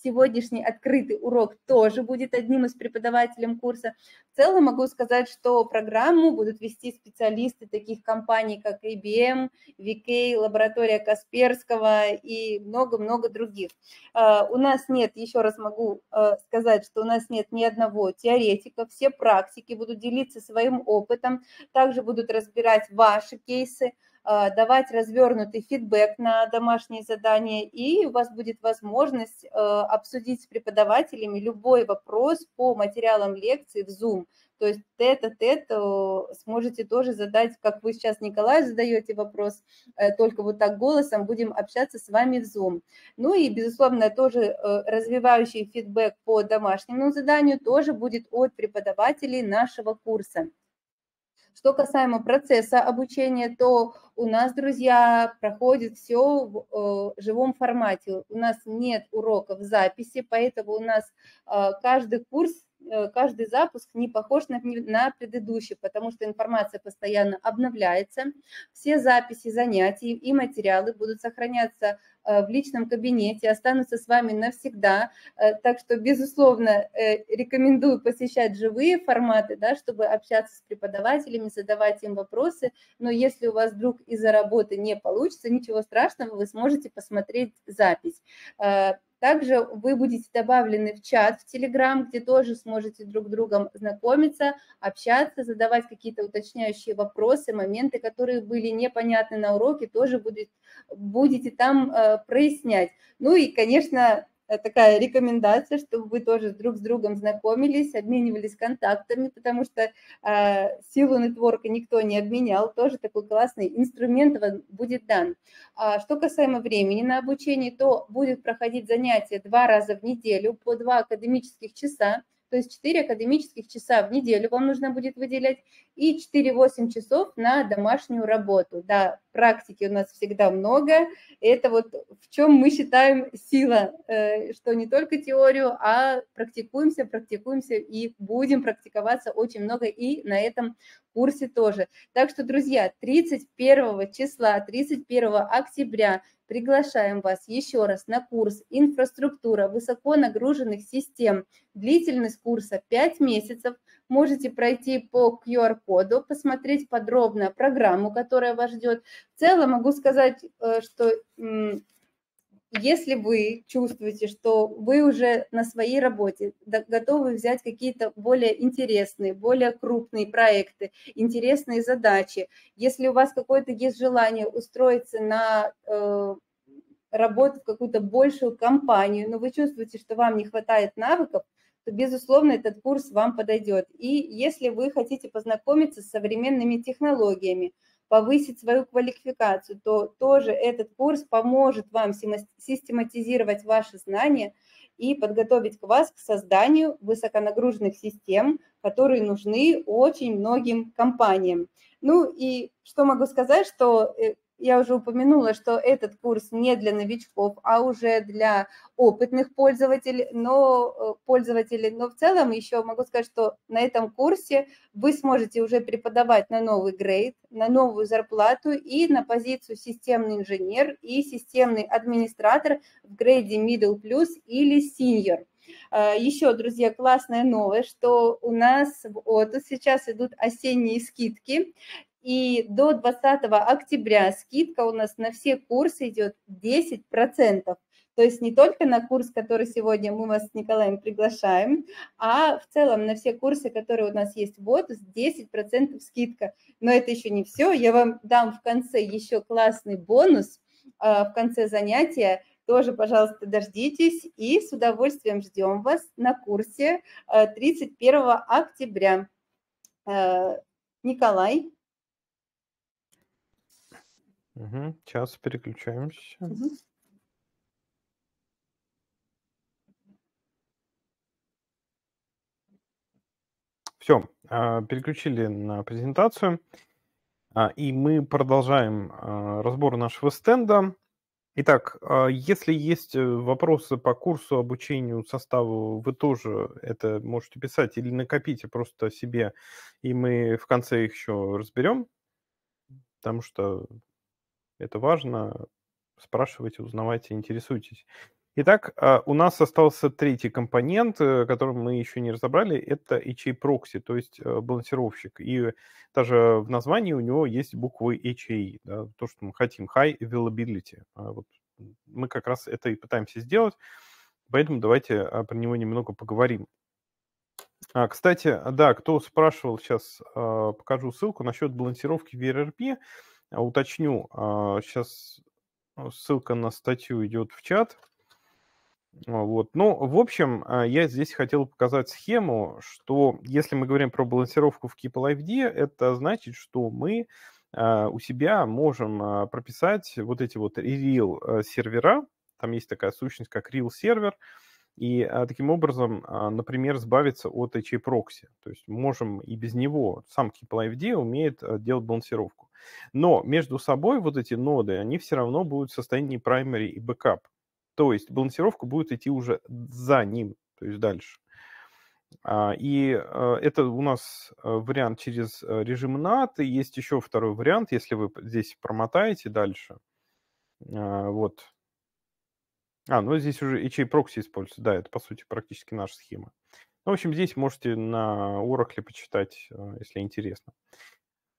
сегодняшний открытый урок тоже будет одним из преподавателем курса. В целом могу сказать, что программу будут вести специалисты таких компаний, как IBM, VK, эм, лаборатория Касперского и много-много других. А, у нас нет, еще раз могу а, сказать, что у нас нет ни одного теоретика, все практики будут делиться своим опытом, также будут разбирать ваши кейсы, Э, давать развернутый фидбэк на домашние задания, и у вас будет возможность э, обсудить с преподавателями любой вопрос по материалам лекции в Zoom. То есть тет-а-тет э, сможете тоже задать, как вы сейчас, Николай, задаете вопрос, только вот так голосом будем общаться с вами в Zoom. Ну и, безусловно, тоже развивающий фидбэк по домашнему заданию тоже будет от преподавателей нашего курса. Что касаемо процесса обучения, то у нас, друзья, проходит все в э, живом формате. У нас нет уроков записи, поэтому у нас э, каждый курс Э, каждый запуск не похож на, на предыдущий, потому что информация постоянно обновляется. Все записи занятий и материалы будут сохраняться э, в личном кабинете, останутся с вами навсегда. Э, так что, безусловно, рекомендую посещать живые форматы, да, чтобы общаться с преподавателями, задавать им вопросы. Но если у вас вдруг из-за работы не получится, ничего страшного, вы сможете посмотреть запись. Также вы будете добавлены в чат в Телеграм, где тоже сможете друг с другом знакомиться, общаться, задавать какие-то уточняющие вопросы, моменты, которые были непонятны на уроке, тоже будет, будете там э, прояснять. Ну и, конечно, Э, такая рекомендация, чтобы вы тоже друг с другом знакомились, обменивались контактами, потому что э, силу нетворка никто не обменял, тоже такой классный инструмент будет дан. А что касаемо времени на обучение, то будет проходить занятие два раза в неделю по два академических часа то есть 4 академических часа в неделю вам нужно будет выделять и 4-8 часов на домашнюю работу. Да, практики у нас всегда много, это вот в чем мы считаем сила, э, что не только теорию, а практикуемся, практикуемся и будем практиковаться очень много и на этом курсе тоже. Так что, друзья, 31 числа, 31 октября Приглашаем вас еще раз на курс «Инфраструктура высоко нагруженных систем». Длительность курса 5 месяцев. Можете пройти по QR-коду, посмотреть подробно программу, которая вас ждет. В целом могу сказать, э, что если вы чувствуете, что вы уже на своей работе готовы взять какие-то более интересные, более крупные проекты, интересные задачи, если у вас какое-то есть желание устроиться на э, работу в какую-то большую компанию, но вы чувствуете, что вам не хватает навыков, то, безусловно, этот курс вам подойдет. И если вы хотите познакомиться с современными технологиями, повысить свою квалификацию, то тоже этот курс поможет вам систематизировать ваши знания и подготовить вас к созданию высоконагруженных систем, которые нужны очень многим компаниям. Ну и что могу сказать, что э, я уже упомянула, что этот курс не для новичков, а уже для опытных пользователей, но, э, пользователей, но в целом еще могу сказать, что на этом курсе вы сможете уже преподавать на новый грейд, на новую зарплату и на позицию системный инженер и системный администратор в грейде middle plus или senior. А, еще, друзья, классная новость, что у нас в ОТУ сейчас идут осенние скидки, и до 20 октября скидка у нас на все курсы идет 10%. То есть не только на курс, который сегодня мы вас с Николаем приглашаем, а в целом на все курсы, которые у нас есть вот, ботус, 10% скидка. Но это еще не все. Я вам дам в конце еще классный бонус а, в конце занятия. Тоже, пожалуйста, дождитесь и с удовольствием ждем вас на курсе 31 а, октября. А, Николай, Угу. Сейчас переключаемся. Угу. Все, а, переключили на презентацию. А, и мы продолжаем а, разбор нашего стенда. Итак, если есть э, вопросы по курсу, обучению, составу, вы тоже это можете писать или накопите просто себе, и мы в конце их еще разберем, потому что это важно. Спрашивайте, узнавайте, интересуйтесь. Итак, а, у нас остался третий компонент, э, который мы еще не разобрали, это HA-прокси, то есть э, балансировщик. И даже в названии у него есть буквы HA, да, то, что мы хотим, High Availability. А вот мы как раз это и пытаемся сделать, поэтому давайте а, про него немного поговорим. кстати, да, кто спрашивал, сейчас покажу ссылку насчет балансировки в e RRP. А, уточню, сейчас а, а, ссылка на статью идет в чат. Вот. Ну, в общем, я здесь хотел показать схему, что если мы говорим про балансировку в Keeple это значит, что мы у себя можем прописать вот эти вот real сервера, там есть такая сущность, как real сервер, server и а, таким образом, а, например, избавиться от HA-прокси. То есть можем и без него. Сам KeepLiveD умеет э, делать балансировку. Но между собой вот эти ноды, они все равно будут в состоянии primary и backup. То есть балансировка будет идти уже за ним, то есть дальше. А, и э, это у нас э, вариант через режим NAT. И есть еще второй вариант, если вы здесь промотаете дальше. Вот, а, ну здесь уже и чей прокси используется. Да, это, по сути, практически наша схема. Ну, в общем, здесь можете на Oracle почитать, э, если интересно.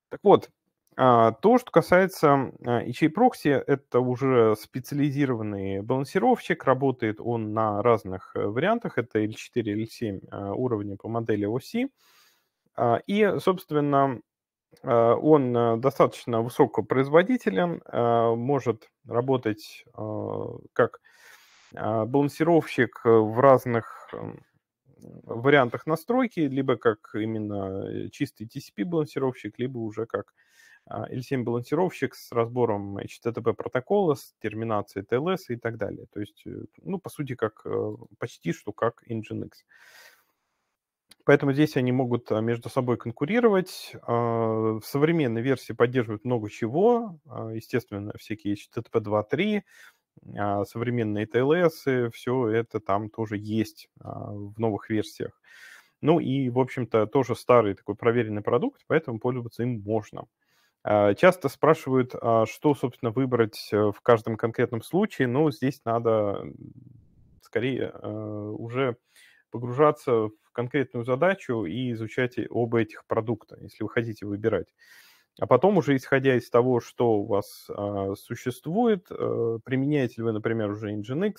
Так вот, а, то, что касается HA а, прокси, это уже специализированный балансировщик. Работает он на разных э, вариантах. Это L4, L7 уровня по модели OC. А, и, собственно, он э, достаточно высокопроизводителен, может работать как а, балансировщик э, в разных эм, вариантах настройки, либо как именно э, чистый TCP-балансировщик, либо уже как а, L7-балансировщик с разбором HTTP протокола, с терминацией TLS и так далее. То есть, э, ну, по сути, как почти что как Nginx. Поэтому здесь они могут а, между собой конкурировать. В современной версии поддерживают много чего. Естественно, всякие HTTP 2.3, а, современные TLS, все это там тоже есть а, в новых версиях. Ну и, в общем-то, тоже старый такой проверенный продукт, поэтому пользоваться им можно. А, часто спрашивают, что, собственно, выбрать э, в каждом конкретном случае, но ну, здесь надо скорее э, уже погружаться в конкретную задачу и изучать оба этих продукта, если вы хотите выбирать. А потом уже исходя из того, что у вас э, существует, э, применяете ли вы, например, уже Nginx,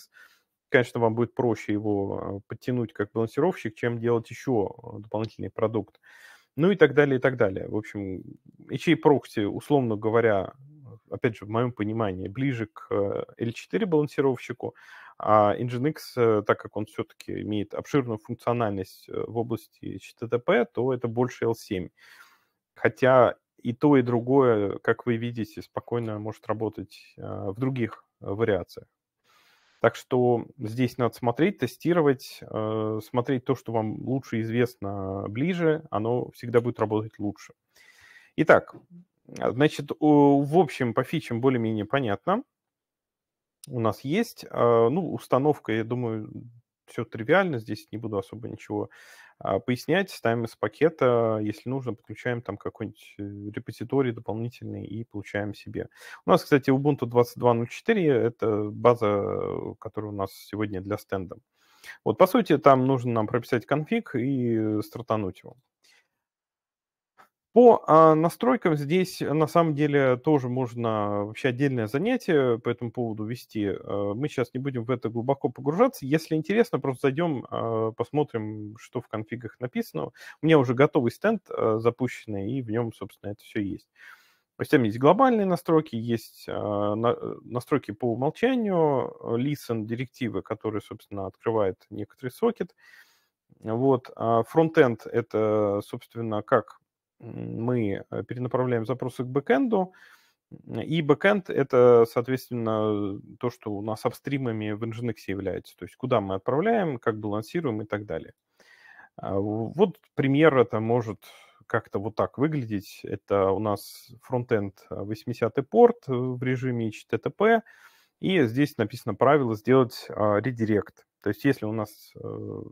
конечно, вам будет проще его э, подтянуть как балансировщик, чем делать еще э, дополнительный продукт. Ну и так далее, и так далее. В общем, и чей Proxy, условно говоря, опять же, в моем понимании, ближе к э, L4 балансировщику, а Nginx, так как он все-таки имеет обширную функциональность в области HTTP, то это больше L7. Хотя и то, и другое, как вы видите, спокойно может работать а, в других а, вариациях. Так что здесь надо смотреть, тестировать, а, смотреть то, что вам лучше известно, ближе, оно всегда будет работать лучше. Итак, значит, в общем, по фичам более-менее понятно. У нас есть, ну, установка, я думаю, все тривиально, здесь не буду особо ничего а, пояснять, ставим из пакета, если нужно, подключаем там какой-нибудь э, репозиторий дополнительный и получаем себе. У нас, кстати, Ubuntu 22.04, это база, которая у нас сегодня для стенда. Вот, по сути, там нужно нам прописать конфиг и э, стартануть его. По а, настройкам здесь э, на самом деле тоже можно вообще отдельное занятие по этому поводу вести. Э, мы сейчас не будем в это глубоко погружаться. Если интересно, просто зайдем, а, посмотрим, что в конфигах написано. У меня уже готовый стенд э, запущенный, и в нем, собственно, это все есть. То есть там есть глобальные настройки, есть а, настройки по умолчанию, listen директивы, которые, собственно, открывает некоторый сокет. Вот. Фронтенд — это, собственно, как мы э, перенаправляем запросы к бэкэнду, и бэкэнд — это, соответственно, то, что у нас апстримами в Nginx является, то есть куда мы отправляем, как балансируем и так далее. А вот пример это может как-то вот так выглядеть. Это у нас фронтенд 80 порт э, в режиме HTTP, и здесь написано правило сделать а, редирект. То есть если у нас э,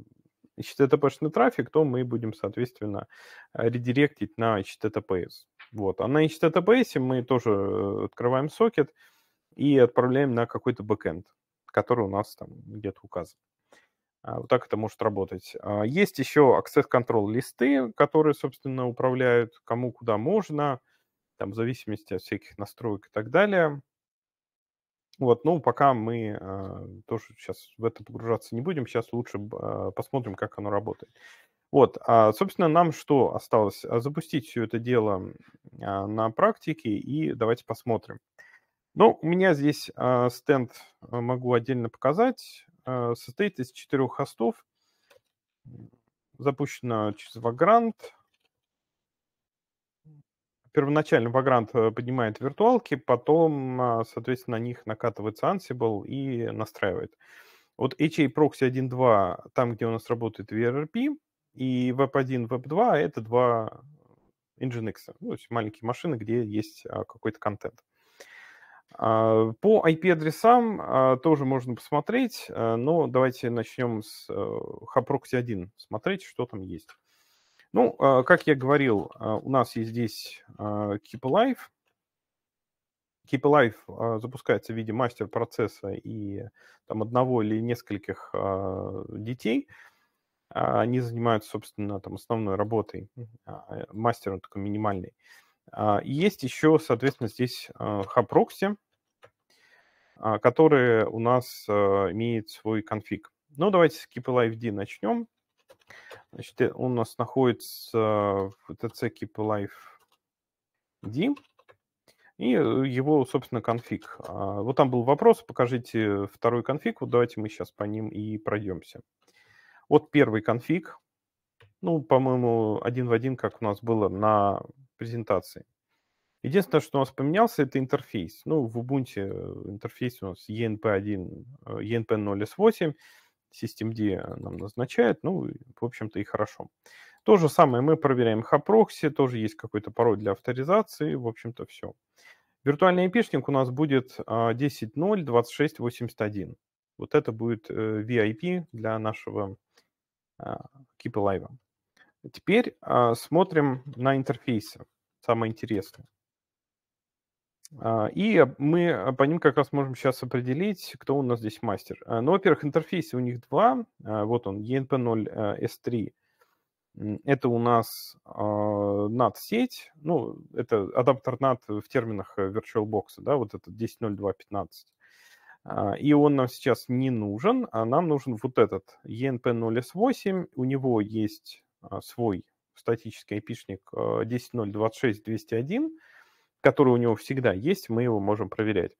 HTTP-шный трафик, то мы будем, соответственно, э, редиректить на HTTPS. Вот. А на HTTPS мы тоже э, открываем сокет и отправляем на какой-то бэкэнд, который у нас там где-то указан. А, вот так это может работать. А, есть еще access control листы, которые, собственно, управляют кому куда можно, там, в зависимости от всяких настроек и так далее. Вот, ну, пока мы э, тоже сейчас в это погружаться не будем, сейчас лучше э, посмотрим, как оно работает. Вот, а, собственно, нам что осталось? А, запустить все это дело а, на практике и давайте посмотрим. Ну, у меня здесь а, стенд, могу отдельно показать, а, состоит из четырех хостов. Запущено через Vagrant, первоначально Vagrant э, поднимает виртуалки, потом, а, соответственно, на них накатывается Ansible и настраивает. Вот HA Proxy 1.2, там, где у нас работает VRP, и Web1, Web2 — это два Nginx, ну, то есть маленькие машины, где есть а, какой-то контент. А, по IP-адресам тоже можно посмотреть, э, но давайте начнем с э, Haproxy 1, смотреть, что там есть. Ну, а, как я говорил, а, у нас есть здесь а, Keep Alive. Keep Alive запускается в виде мастер-процесса и там одного или нескольких детей. Они занимаются, собственно, там основной работой. Э, Мастер он такой минимальный. Есть еще, соответственно, здесь Хапрокси, который у нас имеет свой конфиг. Ну, давайте с Keep Alive D начнем. Значит, он э, у нас находится в TC Keep Life D. И э, его, собственно, конфиг. А, вот там был вопрос, покажите второй конфиг. Вот давайте мы сейчас по ним и пройдемся. Вот первый конфиг. Ну, по-моему, один в один, как у нас было на презентации. Единственное, что у нас поменялся, это интерфейс. Ну, в Ubuntu э, интерфейс у нас ENP1, ENP0S8, SystemD э, нам назначает, ну, в общем-то, и хорошо. То же самое мы проверяем хапрокси, тоже есть какой-то пароль для авторизации, в общем-то, все. Виртуальный IP-шник у нас будет 10.0.26.81. А, вот это будет VIP э, для нашего а, Keep Alive. Теперь а, смотрим на интерфейсы, самое интересное. А, и мы а, по ним как раз можем сейчас определить, кто у нас здесь мастер. А, ну, во-первых, интерфейсы у них два. Вот он, ENP0S3. Это у нас NAT-сеть. Ну, это адаптер NAT в терминах э, VirtualBox, да, вот этот 10.02.15. И он нам сейчас не нужен, а нам нужен вот этот ENP0S8. У него есть свой статический IP-шник 10.0.26.201 э, который у него всегда есть, мы его можем проверять.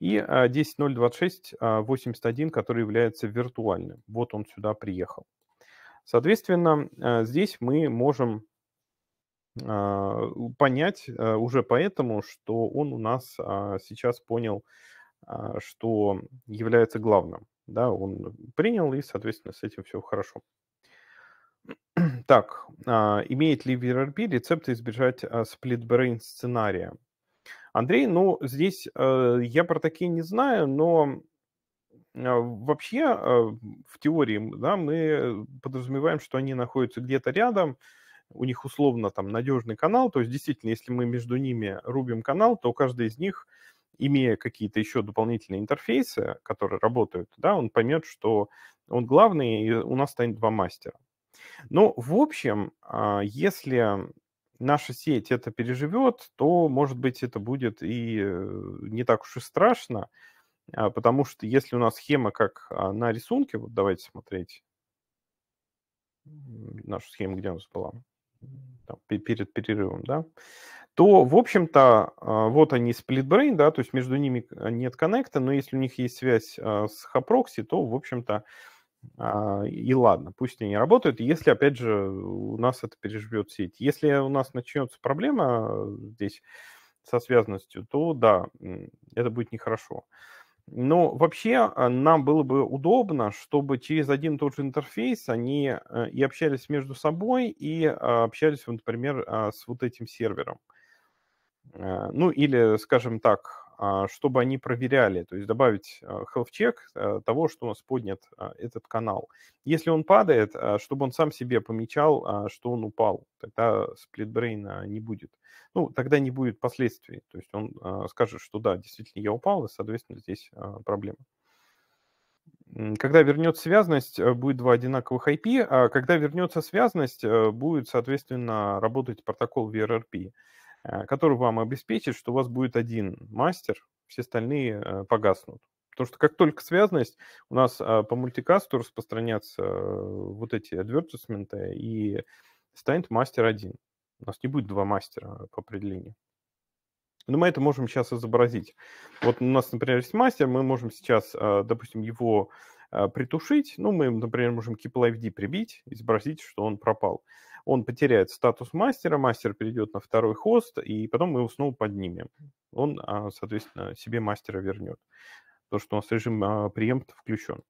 И 10.026.81, а, а, который является виртуальным. Вот он сюда приехал. Соответственно, а, здесь мы можем понять уже поэтому, что он у нас сейчас понял, что является главным. Да, он принял, и, соответственно, с этим все хорошо. Так, имеет ли VRP рецепт избежать сплитбрейн сценария? Андрей, ну, здесь э, я про такие не знаю, но а, вообще э, в теории да, мы подразумеваем, что они находятся где-то рядом, у них условно там надежный канал, то есть действительно, если мы между ними рубим канал, то каждый из них, имея какие-то еще дополнительные интерфейсы, которые работают, да, он поймет, что он главный, и у нас станет два мастера. Но ну, в общем, а, если наша сеть это переживет, то, может быть, это будет и э, не так уж и страшно, а, потому что если у нас схема как а, на рисунке, вот давайте смотреть нашу схему, где у нас была, там, перед перерывом, да, то, в общем-то, а, вот они сплитбрейн, да, то есть между ними нет коннекта, но если у них есть связь с хапрокси, то, в общем-то, а, и ладно, пусть они работают, если, опять же, у нас это переживет сеть. Если у нас начнется проблема э, здесь со связанностью, то да, это будет нехорошо. Но вообще э, нам было бы удобно, чтобы через один и тот же интерфейс они э, и общались между собой, и общались, например, с вот этим сервером. Ну или, скажем так, а, чтобы они проверяли, то есть добавить э, health check э, того, что у нас поднят э, этот канал. Если он падает, чтобы он сам себе помечал, а, что он упал, тогда сплитбрейна не будет. Ну, тогда не будет последствий, то есть он скажет, что да, действительно я упал, и, соответственно, здесь проблема. Когда вернется связность, будет два одинаковых IP, а когда вернется связность, будет, соответственно, работать протокол VRRP. Э, который вам обеспечит, что у вас будет один мастер, все остальные э, погаснут. Потому что как только связанность, у нас э, по мультикасту распространятся вот эти адвертисменты, и станет мастер один. У нас не будет два мастера по определению. Но мы это можем сейчас изобразить. Вот у нас, например, есть мастер, мы можем сейчас, допустим, его притушить. Ну, мы, например, можем KeepLiveD прибить, изобразить, что он пропал он потеряет статус мастера, мастер перейдет на второй хост, и потом мы его снова поднимем. Он, а, соответственно, себе мастера вернет, то что у нас режим а, преемпта включен.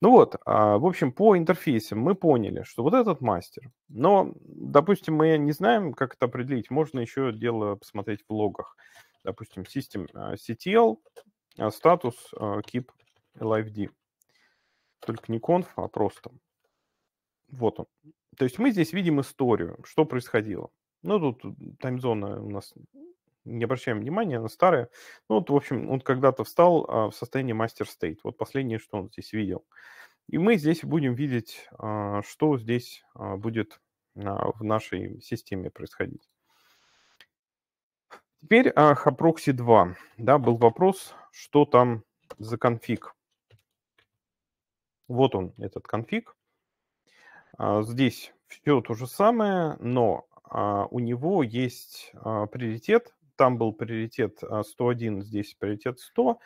Ну вот, а, в общем, по интерфейсам мы поняли, что вот этот мастер. Но, допустим, мы не знаем, как это определить. Можно еще дело посмотреть в логах. Допустим, system CTL, статус keep LFD. Только не конф, а просто. Вот он. То есть мы здесь видим историю, что происходило. Ну, тут э, таймзона у нас не обращаем внимания, она старая. Ну, вот, в общем, он когда-то встал а, в состоянии мастер-стейт. Вот последнее, что он здесь видел. И мы здесь будем видеть, а, что здесь а, будет в нашей системе происходить. Теперь хапрокси Haproxy 2. Да, был вопрос, что там за конфиг. Вот он, этот конфиг. А, здесь все то же самое, но а, у него есть а, приоритет. Там был приоритет 101, здесь приоритет 100.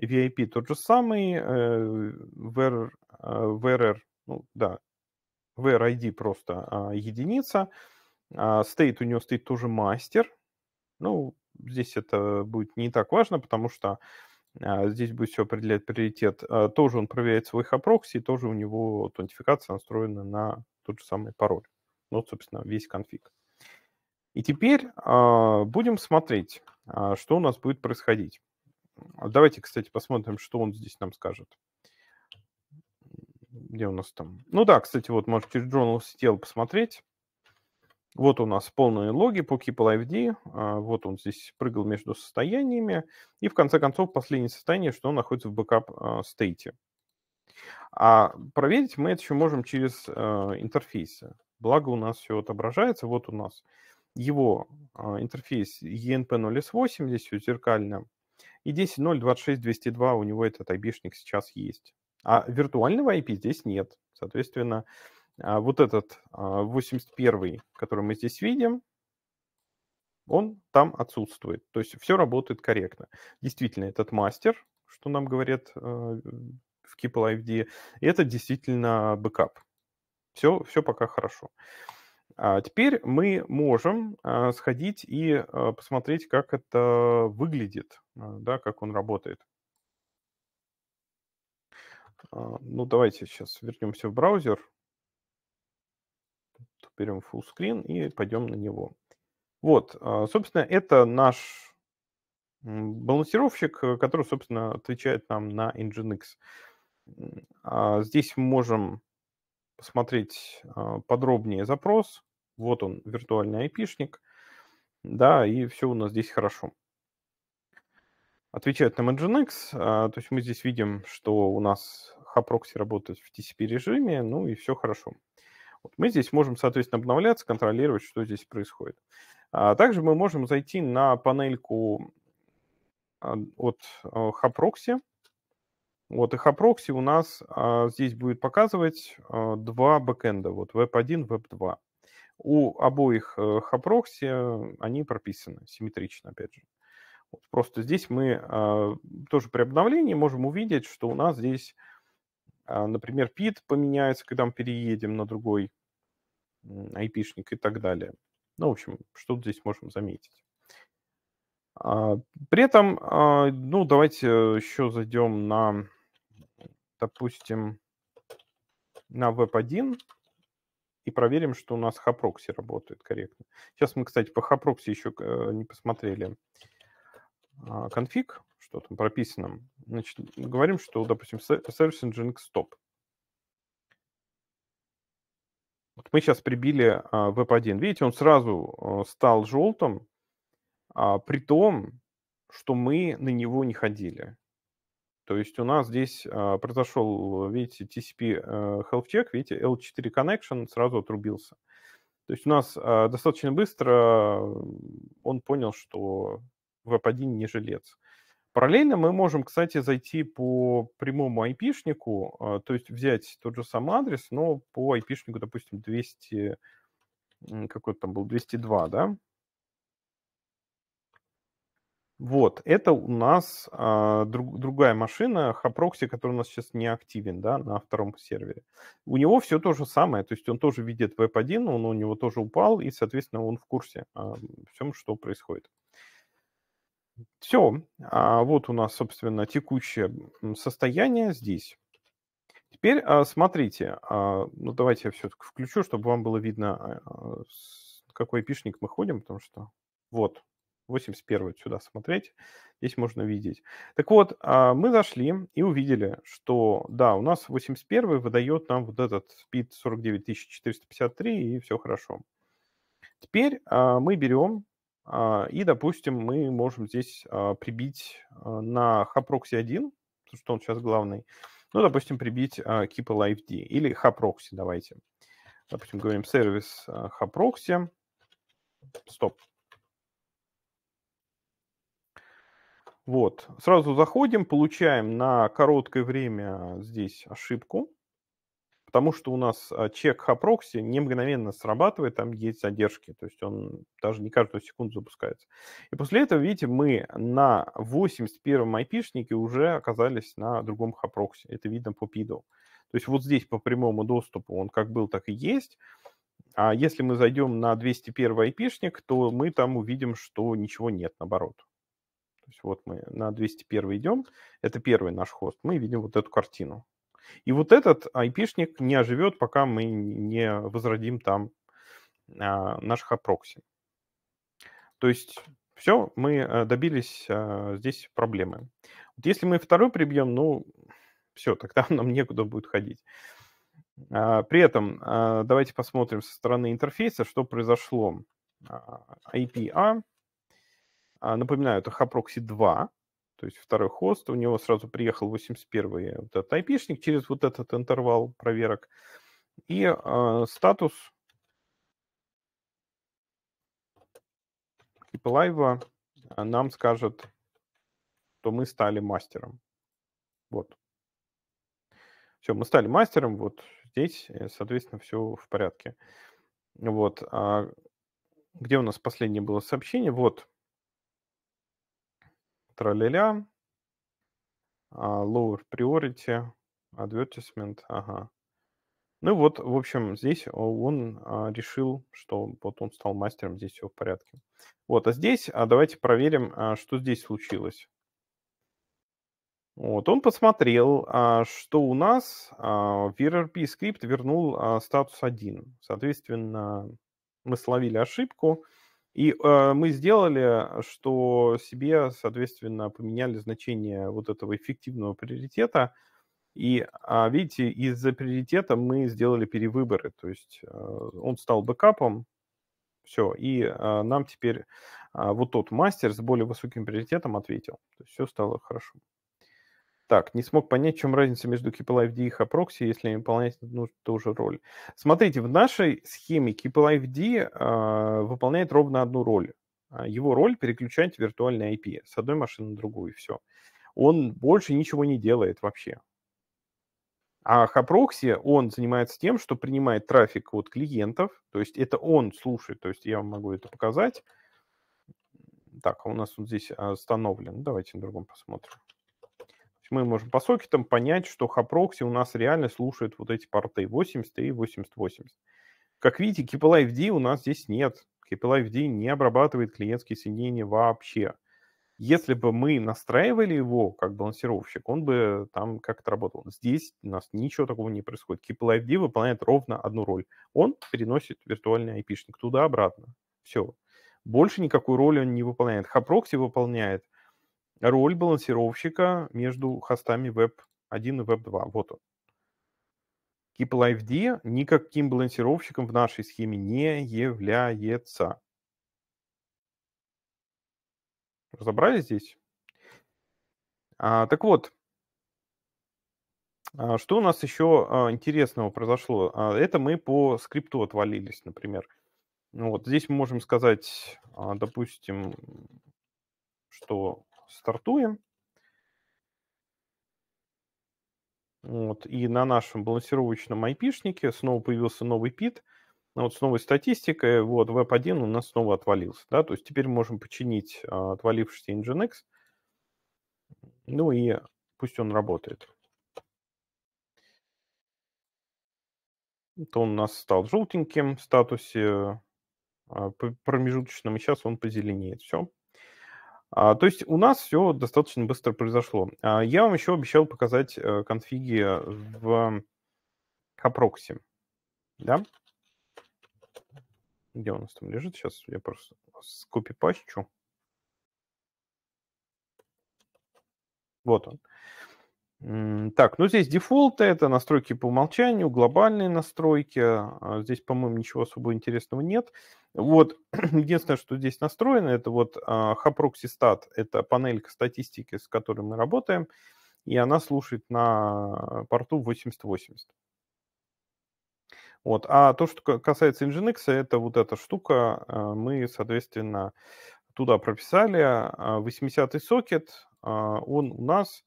VIP тот же самый, VR, э, VRR, ну да, VRID просто единица. State у него стоит тоже мастер. Ну, здесь это будет не так важно, потому что а здесь будет все определять приоритет. А, тоже он проверяет свой хапрокси, тоже у него аутентификация настроена на тот же самый пароль. Ну вот собственно, весь конфиг. И теперь а, будем смотреть, что у нас будет происходить. Давайте, кстати, посмотрим, что он здесь нам скажет. Где у нас там? Ну да, кстати, вот можете journal сидел посмотреть. Вот у нас полные логи по Keepalived, а, Вот он здесь прыгал между состояниями. И в конце концов последнее состояние, что он находится в бэкап а, стейте. А проверить мы это еще можем через а, интерфейсы. Благо у нас все отображается. Вот у нас его интерфейс ENP0S8, здесь все зеркально. И 10.0.26.202 у него этот IP-шник сейчас есть. А виртуального IP здесь нет. Соответственно, а вот этот 81, а, который мы здесь видим, он там отсутствует. То есть все работает корректно. Действительно, этот мастер, что нам говорит э, в Keeple IFD, это действительно бэкап. Все, все пока хорошо. А теперь мы можем э, сходить и э, посмотреть, как это выглядит, да, как он работает. Ну, давайте сейчас вернемся в браузер берем full screen и пойдем на него. Вот, а, собственно, это наш балансировщик, э, который, собственно, отвечает нам на Nginx. А, здесь мы можем посмотреть а, подробнее запрос. Вот он, виртуальный айпишник. Да, и все у нас здесь хорошо. Отвечает нам Nginx. То есть мы здесь видим, что у нас хапрокси работает в TCP режиме, ну и все хорошо. Вот мы здесь можем, соответственно, обновляться, контролировать, что здесь происходит. А также мы можем зайти на панельку а, от э, Haproxy. Вот, и Haproxy у нас а, здесь будет показывать а, два бэкэнда, вот веб 1 веб 2 У обоих э, Haproxy они прописаны симметрично, опять же. Вот, просто здесь мы а, тоже при обновлении можем увидеть, что у нас здесь а, например, пит поменяется, когда мы переедем на другой айпишник и так далее. Ну, в общем, что здесь можем заметить. А, при этом, а, ну, давайте э, еще зайдем на, допустим, на веб-1 и проверим, что у нас хапрокси работает корректно. Сейчас мы, кстати, по хапрокси еще э, не посмотрели конфиг что там прописано. Значит, говорим, что, допустим, Service Nginx Stop. Вот мы сейчас прибили а, веб-1. Видите, он сразу а, стал желтым, а, при том, что мы на него не ходили. То есть у нас здесь произошел, видите, TCP health check, видите, L4 connection сразу отрубился. То есть у нас достаточно быстро он понял, что веб-1 не жилец. Параллельно мы можем, кстати, зайти по прямому айпишнику, а, то есть взять тот же самый адрес, но по айпишнику, допустим, 200, какой там был, 202, да? Вот, это у нас а, друг, другая машина, Хапрокси, который у нас сейчас не активен, да, на втором сервере. У него все то же самое, то есть он тоже видит веб-1, он у него тоже упал, и, соответственно, он в курсе о а, всем, что происходит. Все. А вот у нас, собственно, текущее состояние здесь. Теперь а, смотрите, а, ну давайте я все-таки включу, чтобы вам было видно, а, какой пишник мы ходим, потому что вот, 81 сюда смотреть, здесь можно видеть. Так вот, мы зашли и увидели, что да, у нас 81 выдает нам вот этот speed 49453 и все хорошо. Теперь мы берем а, и, допустим, мы можем здесь а, прибить а, на Haproxy 1, потому что он сейчас главный, ну, допустим, прибить Keep Alive D или Haproxy, давайте. Допустим, говорим сервис Haproxy. Стоп. Вот. Сразу заходим, получаем на короткое время здесь ошибку потому что у нас а, чек хапрокси не мгновенно срабатывает, там есть задержки, то есть он даже не каждую секунду запускается. И после этого, видите, мы на 81-м шнике уже оказались на другом хапрокси, это видно по PIDO. То есть вот здесь по прямому доступу он как был, так и есть, а если мы зайдем на 201 IP-шник, то мы там увидим, что ничего нет, наоборот. То есть вот мы на 201 идем, это первый наш хост, мы видим вот эту картину. И вот этот айпишник не оживет, пока мы не возродим там а, наших апрокси. То есть все, мы э, добились а, здесь проблемы. Вот если мы второй прибьем, ну, все, тогда нам некуда будет ходить. А, при этом давайте посмотрим со стороны интерфейса, что произошло. IPA, напоминаю, это Haproxy 2, то есть второй хост, у него сразу приехал 81-й вот этот айпишник через вот этот интервал проверок, и э, статус типа лайва нам скажет, что мы стали мастером. Вот. Все, мы стали мастером, вот здесь, э, соответственно, все в порядке. Вот. А где у нас последнее было сообщение? Вот тра-ля-ля, а, lower priority, advertisement, ага. Ну вот, в общем, здесь э, он а, решил, что вот он стал мастером, здесь все в порядке. Вот, а здесь а, давайте проверим, что здесь случилось. Вот, он посмотрел, что у нас в ERP скрипт вернул статус 1. Соответственно, мы словили ошибку, и э, мы сделали, что себе, соответственно, поменяли значение вот этого эффективного приоритета. И, э, видите, из-за приоритета мы сделали перевыборы. То есть э, он стал бэкапом, все. И э, нам теперь э, вот тот мастер с более высоким приоритетом ответил. То есть все стало хорошо. Так, не смог понять, в чем разница между Keepalived и Haproxy, если они выполняют одну и ту же роль. Смотрите, в нашей схеме Keepalived э, а, выполняет ровно одну роль. А, его роль переключать виртуальный IP с одной машины на другую, и все. Он больше ничего не делает вообще. А Хапрокси, он занимается тем, что принимает трафик от клиентов, то есть это он слушает, то есть я вам могу это показать. Так, а у нас он здесь остановлен. Давайте на другом посмотрим мы можем по сокетам понять, что Хапрокси у нас реально слушает вот эти порты 80 и 8080. Как видите, KPL у нас здесь нет. KPL не обрабатывает клиентские соединения вообще. Если бы мы настраивали его как балансировщик, он бы там как-то работал. Здесь у нас ничего такого не происходит. KPL выполняет ровно одну роль. Он переносит виртуальный IP-шник туда-обратно. Все. Больше никакую роль он не выполняет. Хапрокси выполняет роль балансировщика между хостами Web 1 и Web 2. Вот он. Keeple ID никаким балансировщиком в нашей схеме не является. Разобрали здесь? А, так вот, а, что у нас еще а, интересного произошло? А, это мы по скрипту отвалились, например. Ну вот здесь мы можем сказать, допустим, что стартуем. Вот, и на нашем балансировочном айпишнике снова появился новый пит. Вот с новой статистикой, вот, веб-1 у нас снова отвалился. Да? То есть теперь можем починить а, отвалившийся Nginx. Ну и пусть он работает. то он у нас стал желтеньким в статусе а, промежуточном, и сейчас он позеленеет. Все. А, то есть у нас все достаточно быстро произошло. А, я вам еще обещал показать э, конфиги в Капрокси. Да? Где у нас там лежит? Сейчас я просто скопипащу. Вот он. Так, ну здесь дефолты, это настройки по умолчанию, глобальные настройки. А, здесь, по-моему, ничего особо интересного нет. Вот, единственное, что здесь настроено, это вот а, Haproxystat, это панелька статистики, с которой мы работаем, и она слушает на порту 8080. Вот. А то, что касается Nginx, это вот эта штука, а, мы, соответственно, туда прописали 80-й а, сокет, он у нас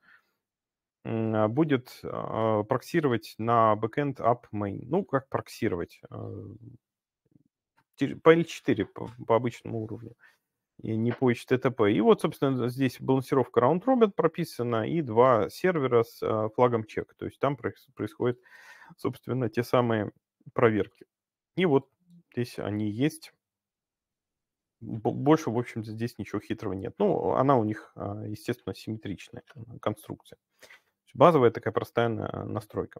будет проксировать на backend app main. Ну, как проксировать? по L4 по, по обычному уровню, и не по HTTP. И вот, собственно, здесь балансировка Round Robin прописана и два сервера с э, флагом чек. То есть там происходят, собственно, те самые проверки. И вот здесь они есть. Больше, в общем здесь ничего хитрого нет. Ну, она у них, а, естественно, симметричная конструкция. Базовая такая простая а, настройка.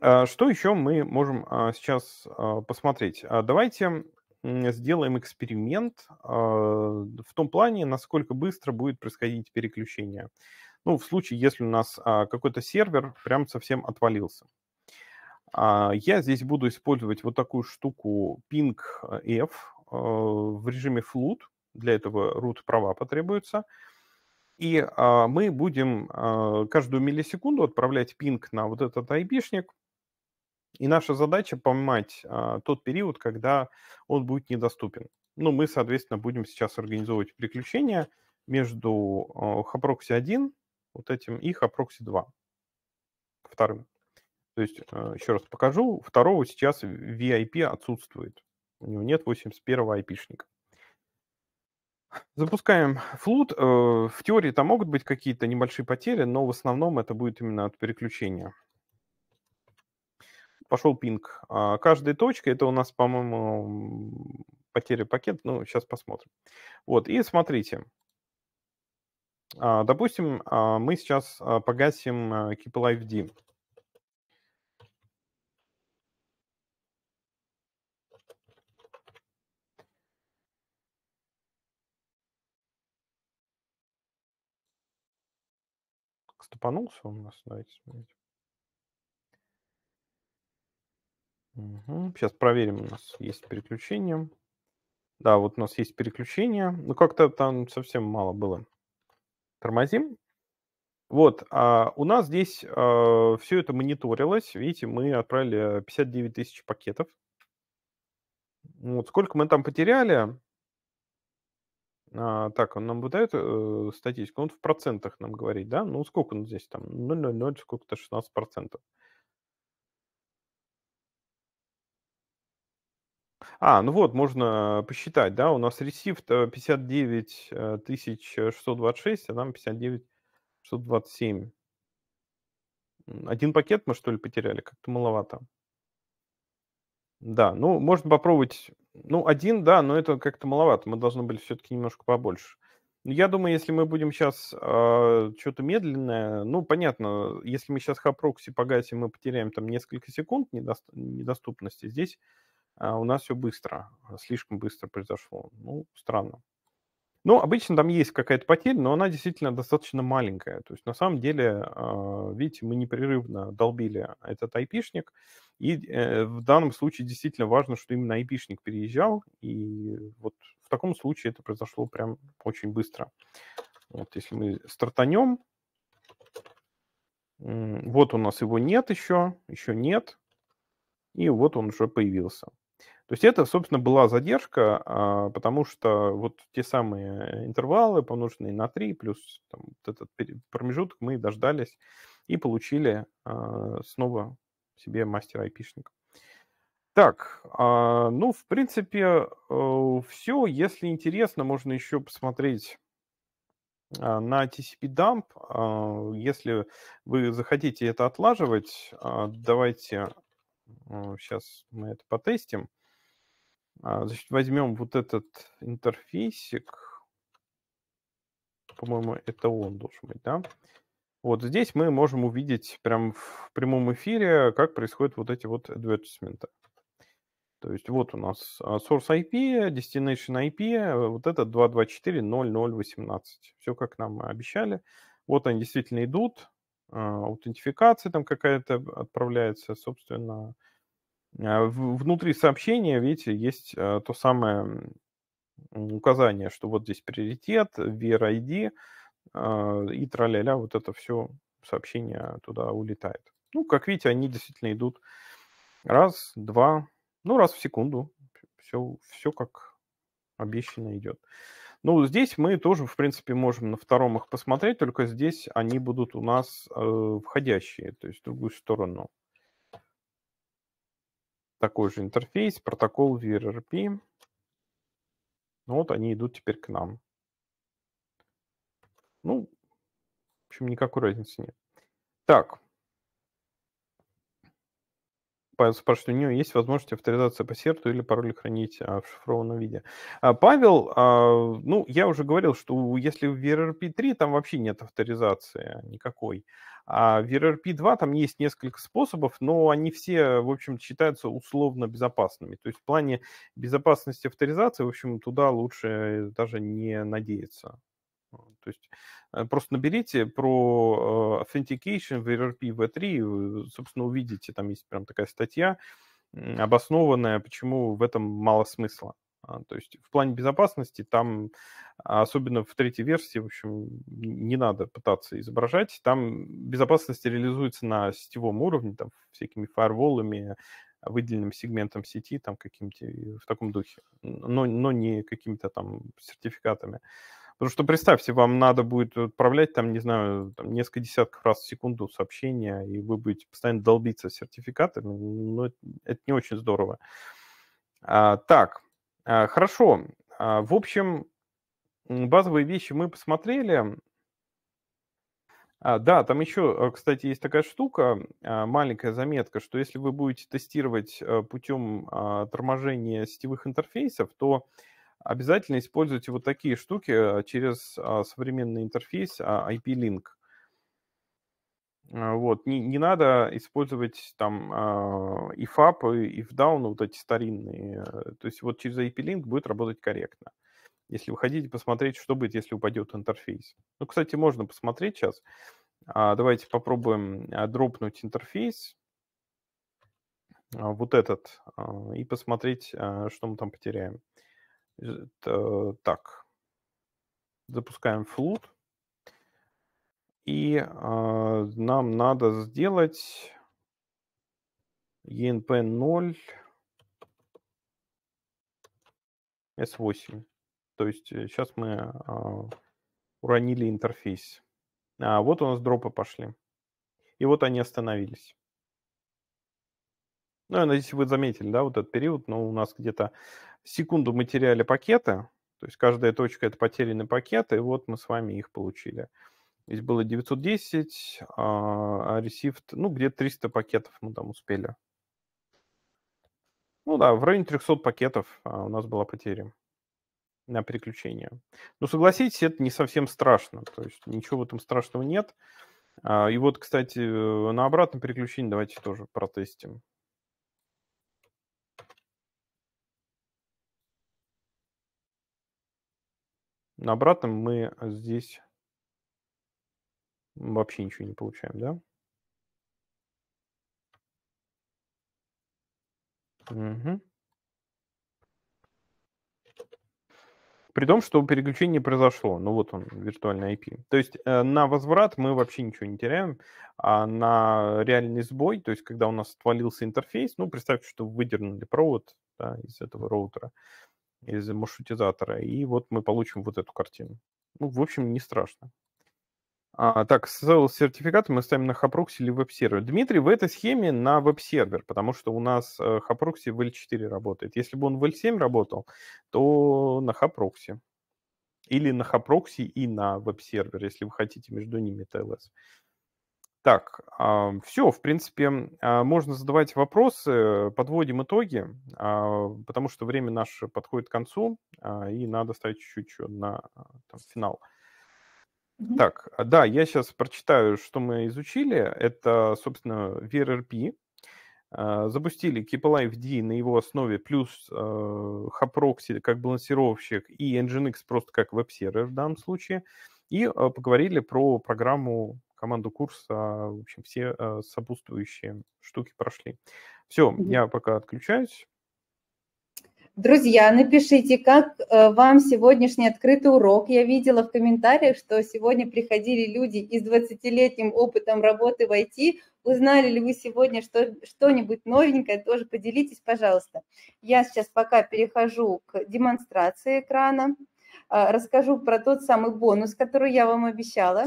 А, что еще мы можем а, сейчас а, посмотреть? Давайте сделаем эксперимент в том плане, насколько быстро будет происходить переключение. Ну, в случае, если у нас какой-то сервер прям совсем отвалился. Я здесь буду использовать вот такую штуку ping-f в режиме flood. Для этого root права потребуется. И мы будем каждую миллисекунду отправлять пинг на вот этот айпишник, и наша задача поймать а, тот период, когда он будет недоступен. Ну, мы, соответственно, будем сейчас организовывать приключения между а, Haproxy 1, вот этим, и Haproxy 2, вторым. То есть, а, еще раз покажу, второго сейчас VIP отсутствует. У него нет 81-го шника Запускаем флут. Э, в теории там могут быть какие-то небольшие потери, но в основном это будет именно от переключения пошел пинг. А каждая точка, это у нас, по-моему, потеря пакет, ну, сейчас посмотрим. Вот, и смотрите. А, допустим, а, мы сейчас а, погасим Keep Alive D. Стопанулся у нас, давайте смотрите. Сейчас проверим, у нас есть переключение. Да, вот у нас есть переключение. Ну, как-то там совсем мало было. Тормозим. Вот, а у нас здесь э, а, все это мониторилось. Видите, мы отправили 59 тысяч пакетов. Вот, сколько мы там потеряли? А, так, он нам выдает э, статистику. Он в процентах нам говорит, да? Ну, сколько он здесь там? 0,00, сколько-то 16 процентов. А, ну вот, можно посчитать, да, у нас ресив 59 626, а нам 59 627. Один пакет мы, что ли, потеряли? Как-то маловато. Да, ну, можно попробовать... Ну, один, да, но это как-то маловато. Мы должны были все-таки немножко побольше. Ну, я думаю, если мы будем сейчас э, а, что-то медленное, ну, понятно, если мы сейчас хапрокси погасим, мы потеряем там несколько секунд недост... недоступности. Здесь а, у нас все быстро, а, слишком быстро произошло. Ну, странно. Ну, обычно там есть какая-то потеря, но она действительно достаточно маленькая. То есть, на самом деле, а, видите, мы непрерывно долбили этот айпишник, и э, в данном случае действительно важно, что именно айпишник переезжал, и вот в таком случае это произошло прям очень быстро. Вот если мы стартанем, вот у нас его нет еще, еще нет, и вот он уже появился. То есть это, собственно, была задержка, а, потому что вот те самые интервалы, помноженные на 3, плюс там, вот этот промежуток, мы дождались и получили а, снова себе мастера айпишника. Так, а, ну, в принципе, э, все. Если интересно, можно еще посмотреть на TCP Dump. Если вы захотите это отлаживать, давайте сейчас э, мы это потестим. А, значит, возьмем вот этот интерфейсик. По-моему, это он должен быть, да? Вот здесь мы можем увидеть прям в прямом эфире, как происходят вот эти вот advertisements. То есть вот у нас а, source IP, destination IP, э, вот это 224.0018. Все как нам обещали. Вот они действительно идут. А, аутентификация там какая-то отправляется, собственно, а, внутри сообщения, видите, есть а, то самое указание, что вот здесь приоритет, вера а, и траля-ля, вот это все сообщение туда улетает. Ну, как видите, они действительно идут раз, два, ну, раз в секунду. Все, все как обещано идет. Ну, здесь мы тоже, в принципе, можем на втором их посмотреть, только здесь они будут у нас э, входящие, то есть в другую сторону такой же интерфейс, протокол VRRP. Ну вот они идут теперь к нам. Ну, в общем, никакой разницы нет. Так, спрашивает, у нее есть возможность авторизации по серту или пароль хранить а, в шифрованном виде. А, Павел, а, ну, я уже говорил, что если в VRP3 там вообще нет авторизации никакой, а в VRP2 там есть несколько способов, но они все, в общем, считаются условно безопасными. То есть в плане безопасности авторизации, в общем, туда лучше даже не надеяться. А, то есть э, просто наберите про э, authentication в ERP V3, и собственно, увидите, там есть прям такая статья, обоснованная, почему в этом мало смысла. А, то есть в плане безопасности там, а особенно в третьей версии, в общем, не надо пытаться изображать. Там безопасность реализуется на сетевом уровне, там всякими фаерволами, выделенным сегментом сети, там каким-то э, в таком духе, но, но не какими-то там сертификатами. Потому что, представьте, вам надо будет отправлять, там, не знаю, там, несколько десятков раз в секунду сообщения, и вы будете постоянно долбиться сертификатами, но ну, это, это не очень здорово. А, так, а, хорошо. А, в общем, базовые вещи мы посмотрели. А, да, там еще, э, кстати, есть такая штука, а, маленькая заметка, что если вы будете тестировать э, путем а, торможения сетевых интерфейсов, то обязательно используйте вот такие штуки э, через а, современный интерфейс а, IP-Link. Э, вот. Не, не надо использовать там а, и FAP и if down, вот эти старинные. Э, то есть вот через IP-Link будет работать корректно. Если вы хотите посмотреть, что будет, если упадет интерфейс. Ну, кстати, можно посмотреть сейчас. Давайте попробуем дропнуть интерфейс. Вот этот. И посмотреть, что мы там потеряем. Э, так, запускаем flood. И э, нам надо сделать ENP 0 S8. То есть сейчас э, мы э, уронили интерфейс. А вот у нас дропы пошли. И вот они остановились. Ну, я надеюсь, вы заметили, да, вот этот период, но ну, у нас где-то секунду мы теряли пакеты, то есть каждая точка – это потерянный пакет, и вот мы с вами их получили. Здесь было 910, а received, а ну, где-то 300 пакетов мы там успели. Ну да, в районе 300 пакетов а, у нас была потеря на переключение. Но согласитесь, это не совсем страшно, то есть ничего в этом страшного нет. А, и вот, кстати, э, на обратном переключении давайте тоже протестим. На обратном мы а, здесь вообще ничего не получаем, да? Угу. При том, что переключение произошло. Ну вот он, виртуальный IP. То есть э, на возврат мы вообще ничего не теряем, а на реальный сбой, то есть когда у нас отвалился интерфейс, ну представьте, что выдернули провод да, из этого роутера, из маршрутизатора, и вот мы получим вот эту картину. Ну, в общем, не страшно. А, так, целый сертификат мы ставим на Хапрокси или веб-сервер. Дмитрий в этой схеме на веб-сервер, потому что у нас Хапрокси э, в L4 работает. Если бы он в L7 работал, то на Хапрокси. Или на Хапрокси и на веб-сервер, если вы хотите между ними TLS. Так, а, все, в принципе, а, можно задавать вопросы, подводим итоги, а, потому что время наше подходит к концу, и надо ставить чуть-чуть на там, финал. Так, да, я сейчас прочитаю, что мы изучили. Это, собственно, VRRP. Запустили KeepAlive D на его основе, плюс Haproxy как балансировщик и Nginx просто как веб-сервер в данном случае. И поговорили про программу команду курса, а, в общем, все э, сопутствующие штуки прошли. Все, я пока отключаюсь. Друзья, напишите, как э, вам сегодняшний открытый урок. Я видела в комментариях, что сегодня приходили люди из с 20-летним опытом работы в IT. Узнали ли вы сегодня что, что-нибудь новенькое? Тоже поделитесь, пожалуйста. Я сейчас пока перехожу к демонстрации экрана. А, расскажу про тот самый бонус, который я вам обещала.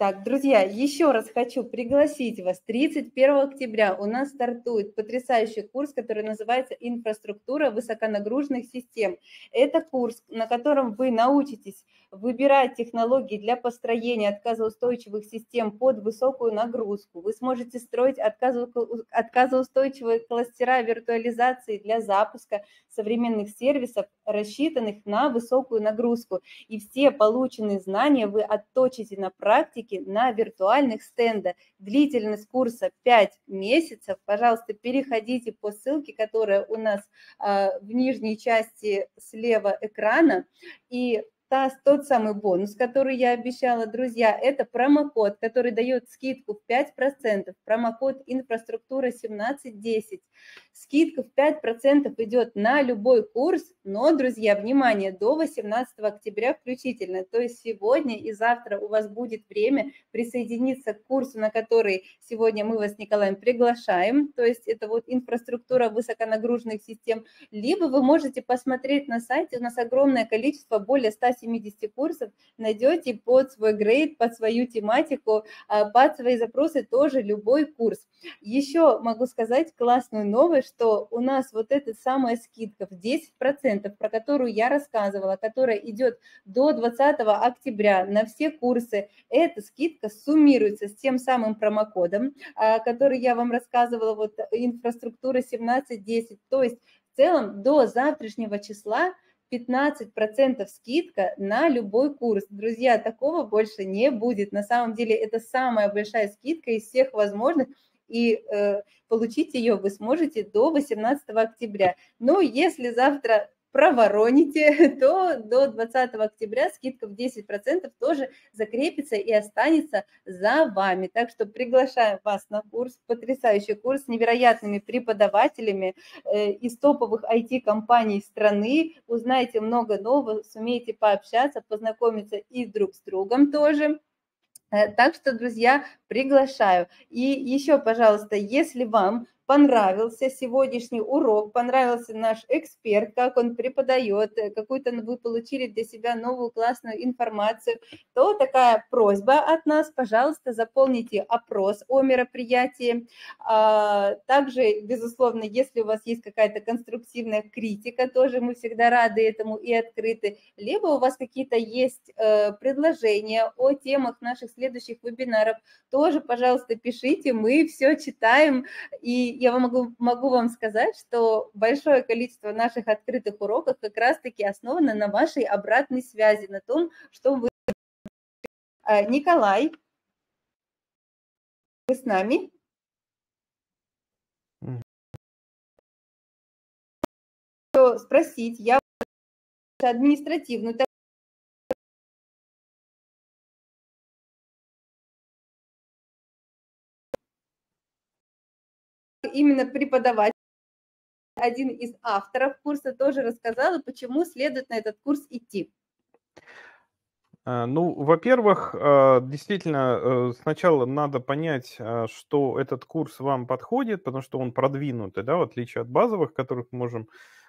Так, друзья, еще раз хочу пригласить вас. 31 октября у нас стартует потрясающий курс, который называется «Инфраструктура высоконагруженных систем». Это курс, на котором вы научитесь выбирать технологии для построения отказоустойчивых систем под высокую нагрузку. Вы сможете строить отказоустойчивые кластера виртуализации для запуска современных сервисов, рассчитанных на высокую нагрузку. И все полученные знания вы отточите на практике, практике на виртуальных стендах. Длительность курса 5 месяцев. Пожалуйста, переходите по ссылке, которая у нас а, в нижней части слева экрана. И та, тот самый бонус, который я обещала, друзья, это промокод, который дает скидку в 5%, промокод инфраструктура 1710. Скидка в 5% идет на любой курс, но, друзья, внимание, до 18 октября включительно, то есть сегодня и завтра у вас будет время присоединиться к курсу, на который сегодня мы вас Николаем приглашаем, то есть это вот инфраструктура высоконагруженных систем, либо вы можете посмотреть на сайте, у нас огромное количество, более 100 170 курсов найдете под свой грейд, под свою тематику, а, под свои запросы тоже любой курс. Еще могу сказать классную новость, что у нас вот эта самая скидка в 10%, про которую я рассказывала, которая идет до 20 октября на все курсы, эта скидка суммируется с тем самым промокодом, а, который я вам рассказывала, вот инфраструктура 1710, то есть в целом до завтрашнего числа 15% скидка на любой курс. Друзья, такого больше не будет. На самом деле это самая большая скидка из всех возможных, и э, получить ее вы сможете до 18 октября. Но если завтра провороните, то до 20 октября скидка в 10% тоже закрепится и останется за вами. Так что приглашаем вас на курс, потрясающий курс с невероятными преподавателями э, из топовых IT-компаний страны. Узнаете много нового, сумеете пообщаться, познакомиться и друг с другом тоже. Э, так что, друзья, приглашаю. И еще, пожалуйста, если вам понравился сегодняшний урок, понравился наш эксперт, как он преподает, э, какую-то вы получили для себя новую классную информацию, то такая просьба от нас, пожалуйста, заполните опрос о мероприятии. А, также, безусловно, если у вас есть какая-то конструктивная критика, тоже мы всегда рады этому и открыты. Либо у вас какие-то есть э, предложения о темах наших следующих вебинаров, тоже, пожалуйста, пишите, мы все читаем и я могу, могу вам сказать, что большое количество наших открытых уроков как раз-таки основано на вашей обратной связи, на том, что вы... Э, Николай, вы с нами? Что спросить, я административную именно преподаватель, один из авторов курса, тоже рассказала, почему следует на этот курс идти. Э, ну, во-первых, э, действительно, э, сначала надо понять, что этот курс вам подходит, потому что он продвинутый, да, в отличие от базовых, которых мы можем,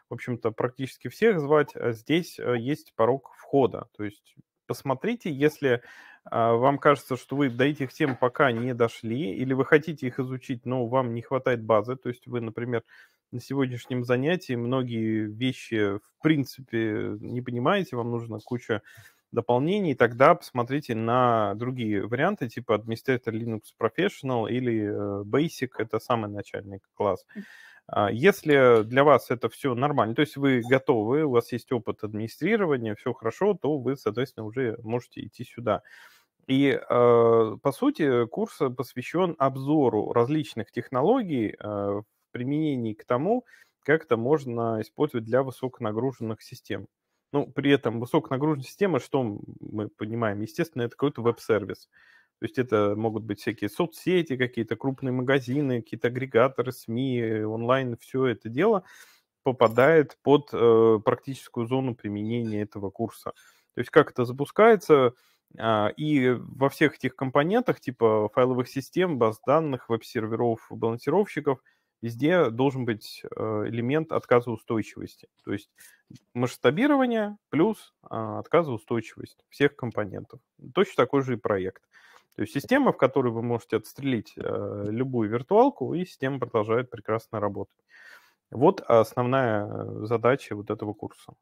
в общем-то, практически всех звать, а здесь есть порог входа. То есть посмотрите, если а вам кажется, что вы до этих тем пока не дошли, или вы хотите их изучить, но вам не хватает базы, то есть вы, например, на сегодняшнем занятии многие вещи в принципе не понимаете, вам нужна куча дополнений, тогда посмотрите на другие варианты, типа Administrator Linux Professional или э, Basic, это самый начальный класс. А, если для вас это все нормально, то есть вы готовы, у вас есть опыт администрирования, все хорошо, то вы, соответственно, уже можете идти сюда. И, э, по сути, курс посвящен обзору различных технологий э, в применении к тому, как это можно использовать для высоконагруженных систем. Ну, при этом высоконагруженная система, что мы понимаем? Естественно, это какой-то веб-сервис. Uh, то есть это могут быть всякие соцсети, какие-то крупные магазины, какие-то агрегаторы, СМИ, онлайн, все это дело попадает под э, практическую зону применения этого курса. То есть как это запускается, э, и во всех этих компонентах, типа файловых систем, баз данных, веб-серверов, балансировщиков, везде должен быть э, элемент отказоустойчивости. То есть масштабирование плюс э, а, отказоустойчивость всех компонентов. Точно такой же и проект. То есть система, в которой вы можете отстрелить э, любую виртуалку, и система продолжает прекрасно работать. Вот основная задача вот этого курса.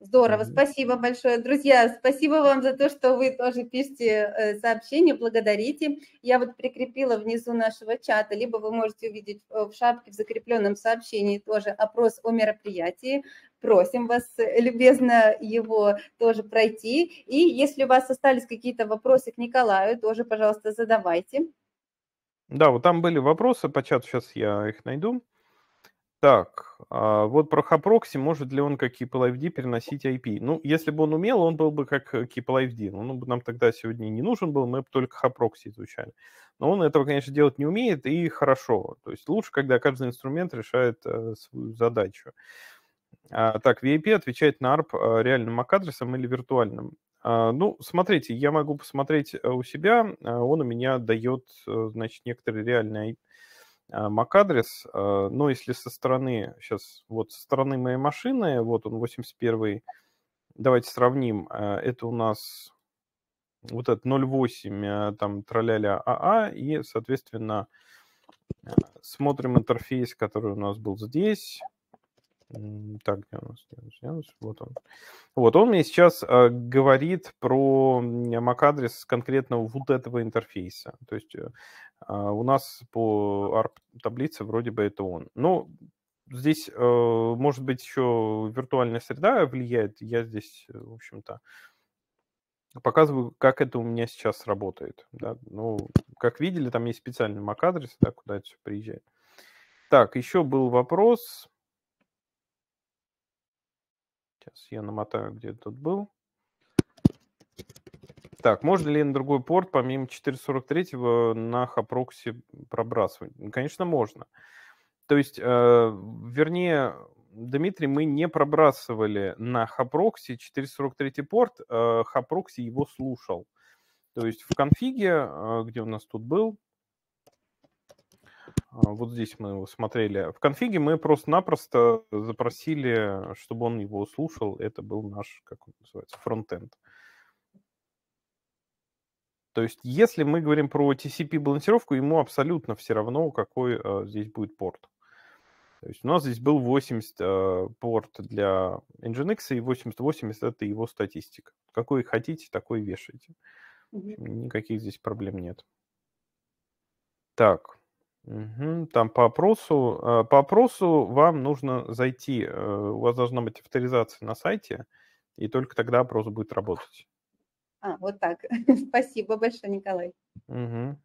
Здорово, спасибо большое. Друзья, спасибо вам за то, что вы тоже пишете э, сообщения, благодарите. Я вот прикрепила внизу нашего чата, либо вы можете увидеть э, в шапке в закрепленном сообщении тоже опрос о мероприятии просим вас э, любезно его тоже пройти. И если у вас остались какие-то вопросы к Николаю, тоже, пожалуйста, задавайте. Да, вот там были вопросы по чату, сейчас я их найду. Так, а вот про Хапрокси, может ли он как KeepLiveD переносить IP? Ну, если бы он умел, он был бы как э, KeepLiveD. но ну, бы нам тогда сегодня не нужен был, мы бы только Хапрокси изучали. Но он этого, конечно, делать не умеет, и хорошо. То есть лучше, когда каждый инструмент решает э, свою задачу. А, так, VIP отвечает на ARP а, реальным MAC-адресом или виртуальным. А, ну, смотрите, я могу посмотреть э, у себя. Он у меня дает, э, значит, некоторый реальный MAC-адрес. Но если со стороны, сейчас вот со стороны моей машины, вот он 81 давайте сравним. Это у нас вот этот 0.8, там, тролляля АА, и, соответственно, смотрим интерфейс, который у нас был здесь. Так, где у нас? Где у нас? Вот он. Вот он мне сейчас э, говорит про MAC-адрес конкретно вот этого интерфейса. То есть э, а, у нас по ARP-таблице вроде бы это он. Но ну, здесь, э, может быть, еще виртуальная среда влияет. Я здесь, э, в общем-то, показываю, как это у меня сейчас работает. Да? Ну, как видели, там есть специальный MAC-адрес, да, куда это все приезжает. Так, еще был вопрос. Сейчас я намотаю, где тут был. Так, можно ли на другой порт, помимо 443 на хапроксе пробрасывать? Ну, конечно, можно. То есть, э, вернее, Дмитрий, мы не пробрасывали на хапроксе 443 порт, э, его слушал. То есть в конфиге, э, где у нас тут был, а, вот здесь мы его смотрели. В конфиге мы просто-напросто запросили, чтобы он его услышал. Это был наш, как он называется, фронтенд. То есть, если мы говорим про TCP-балансировку, ему абсолютно все равно, какой э, здесь будет порт. То есть у нас здесь был 80 э, а, порт для Nginx, и 8080 это его статистика. Какой хотите, такой вешайте. Никаких здесь проблем нет. Так, Угу, там по опросу, э, по опросу вам нужно зайти, э, у вас должна быть авторизация на сайте, и только тогда опрос будет работать. А, вот так. Спасибо большое, Николай. Угу.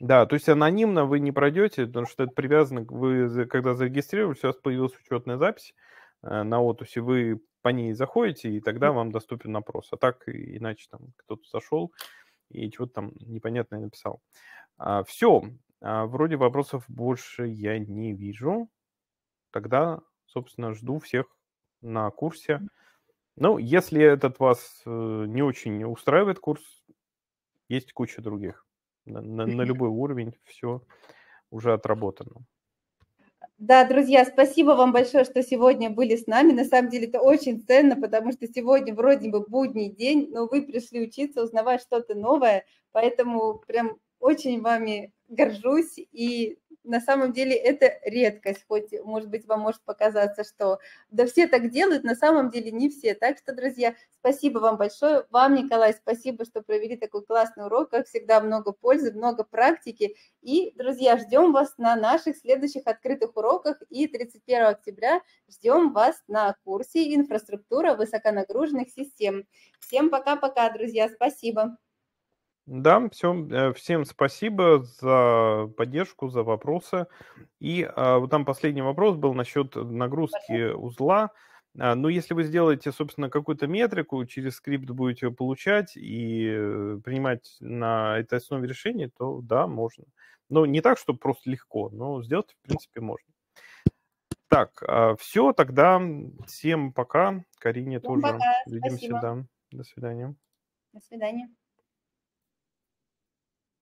Да, то есть анонимно вы не пройдете, потому что это привязано, вы когда зарегистрировались, у вас появилась учетная запись э, на отусе, вы по ней заходите, и тогда вам доступен опрос. А так иначе там кто-то зашел и чего-то там непонятное написал. А, все, а, вроде вопросов больше я не вижу. Тогда, собственно, жду всех на курсе. Ну, если этот вас э, не очень устраивает курс, есть куча других. На, на, на любой уровень все уже отработано. Да, друзья, спасибо вам большое, что сегодня были с нами. На самом деле это очень ценно, потому что сегодня вроде бы будний день, но вы пришли учиться, узнавать что-то новое. Поэтому прям очень вами горжусь, и на самом деле это редкость, хоть, может быть, вам может показаться, что да все так делают, на самом деле не все. Так что, друзья, спасибо вам большое. Вам, Николай, спасибо, что провели такой классный урок. Как всегда, много пользы, много практики. И, друзья, ждем вас на наших следующих открытых уроках. И 31 октября ждем вас на курсе «Инфраструктура высоконагруженных систем». Всем пока-пока, друзья. Спасибо. Да, все, э, всем спасибо за поддержку, за вопросы. И а, вот там последний вопрос был насчет нагрузки узла. А, ну, если вы сделаете, собственно, какую-то метрику, через скрипт будете получать и э, принимать на этой основе решений, то да, можно. Но ну, не так, чтобы просто легко, но сделать, в принципе, можно. Так, а, все, тогда всем пока. Карине ну, тоже. Пока. Увидимся, да. До свидания. До свидания.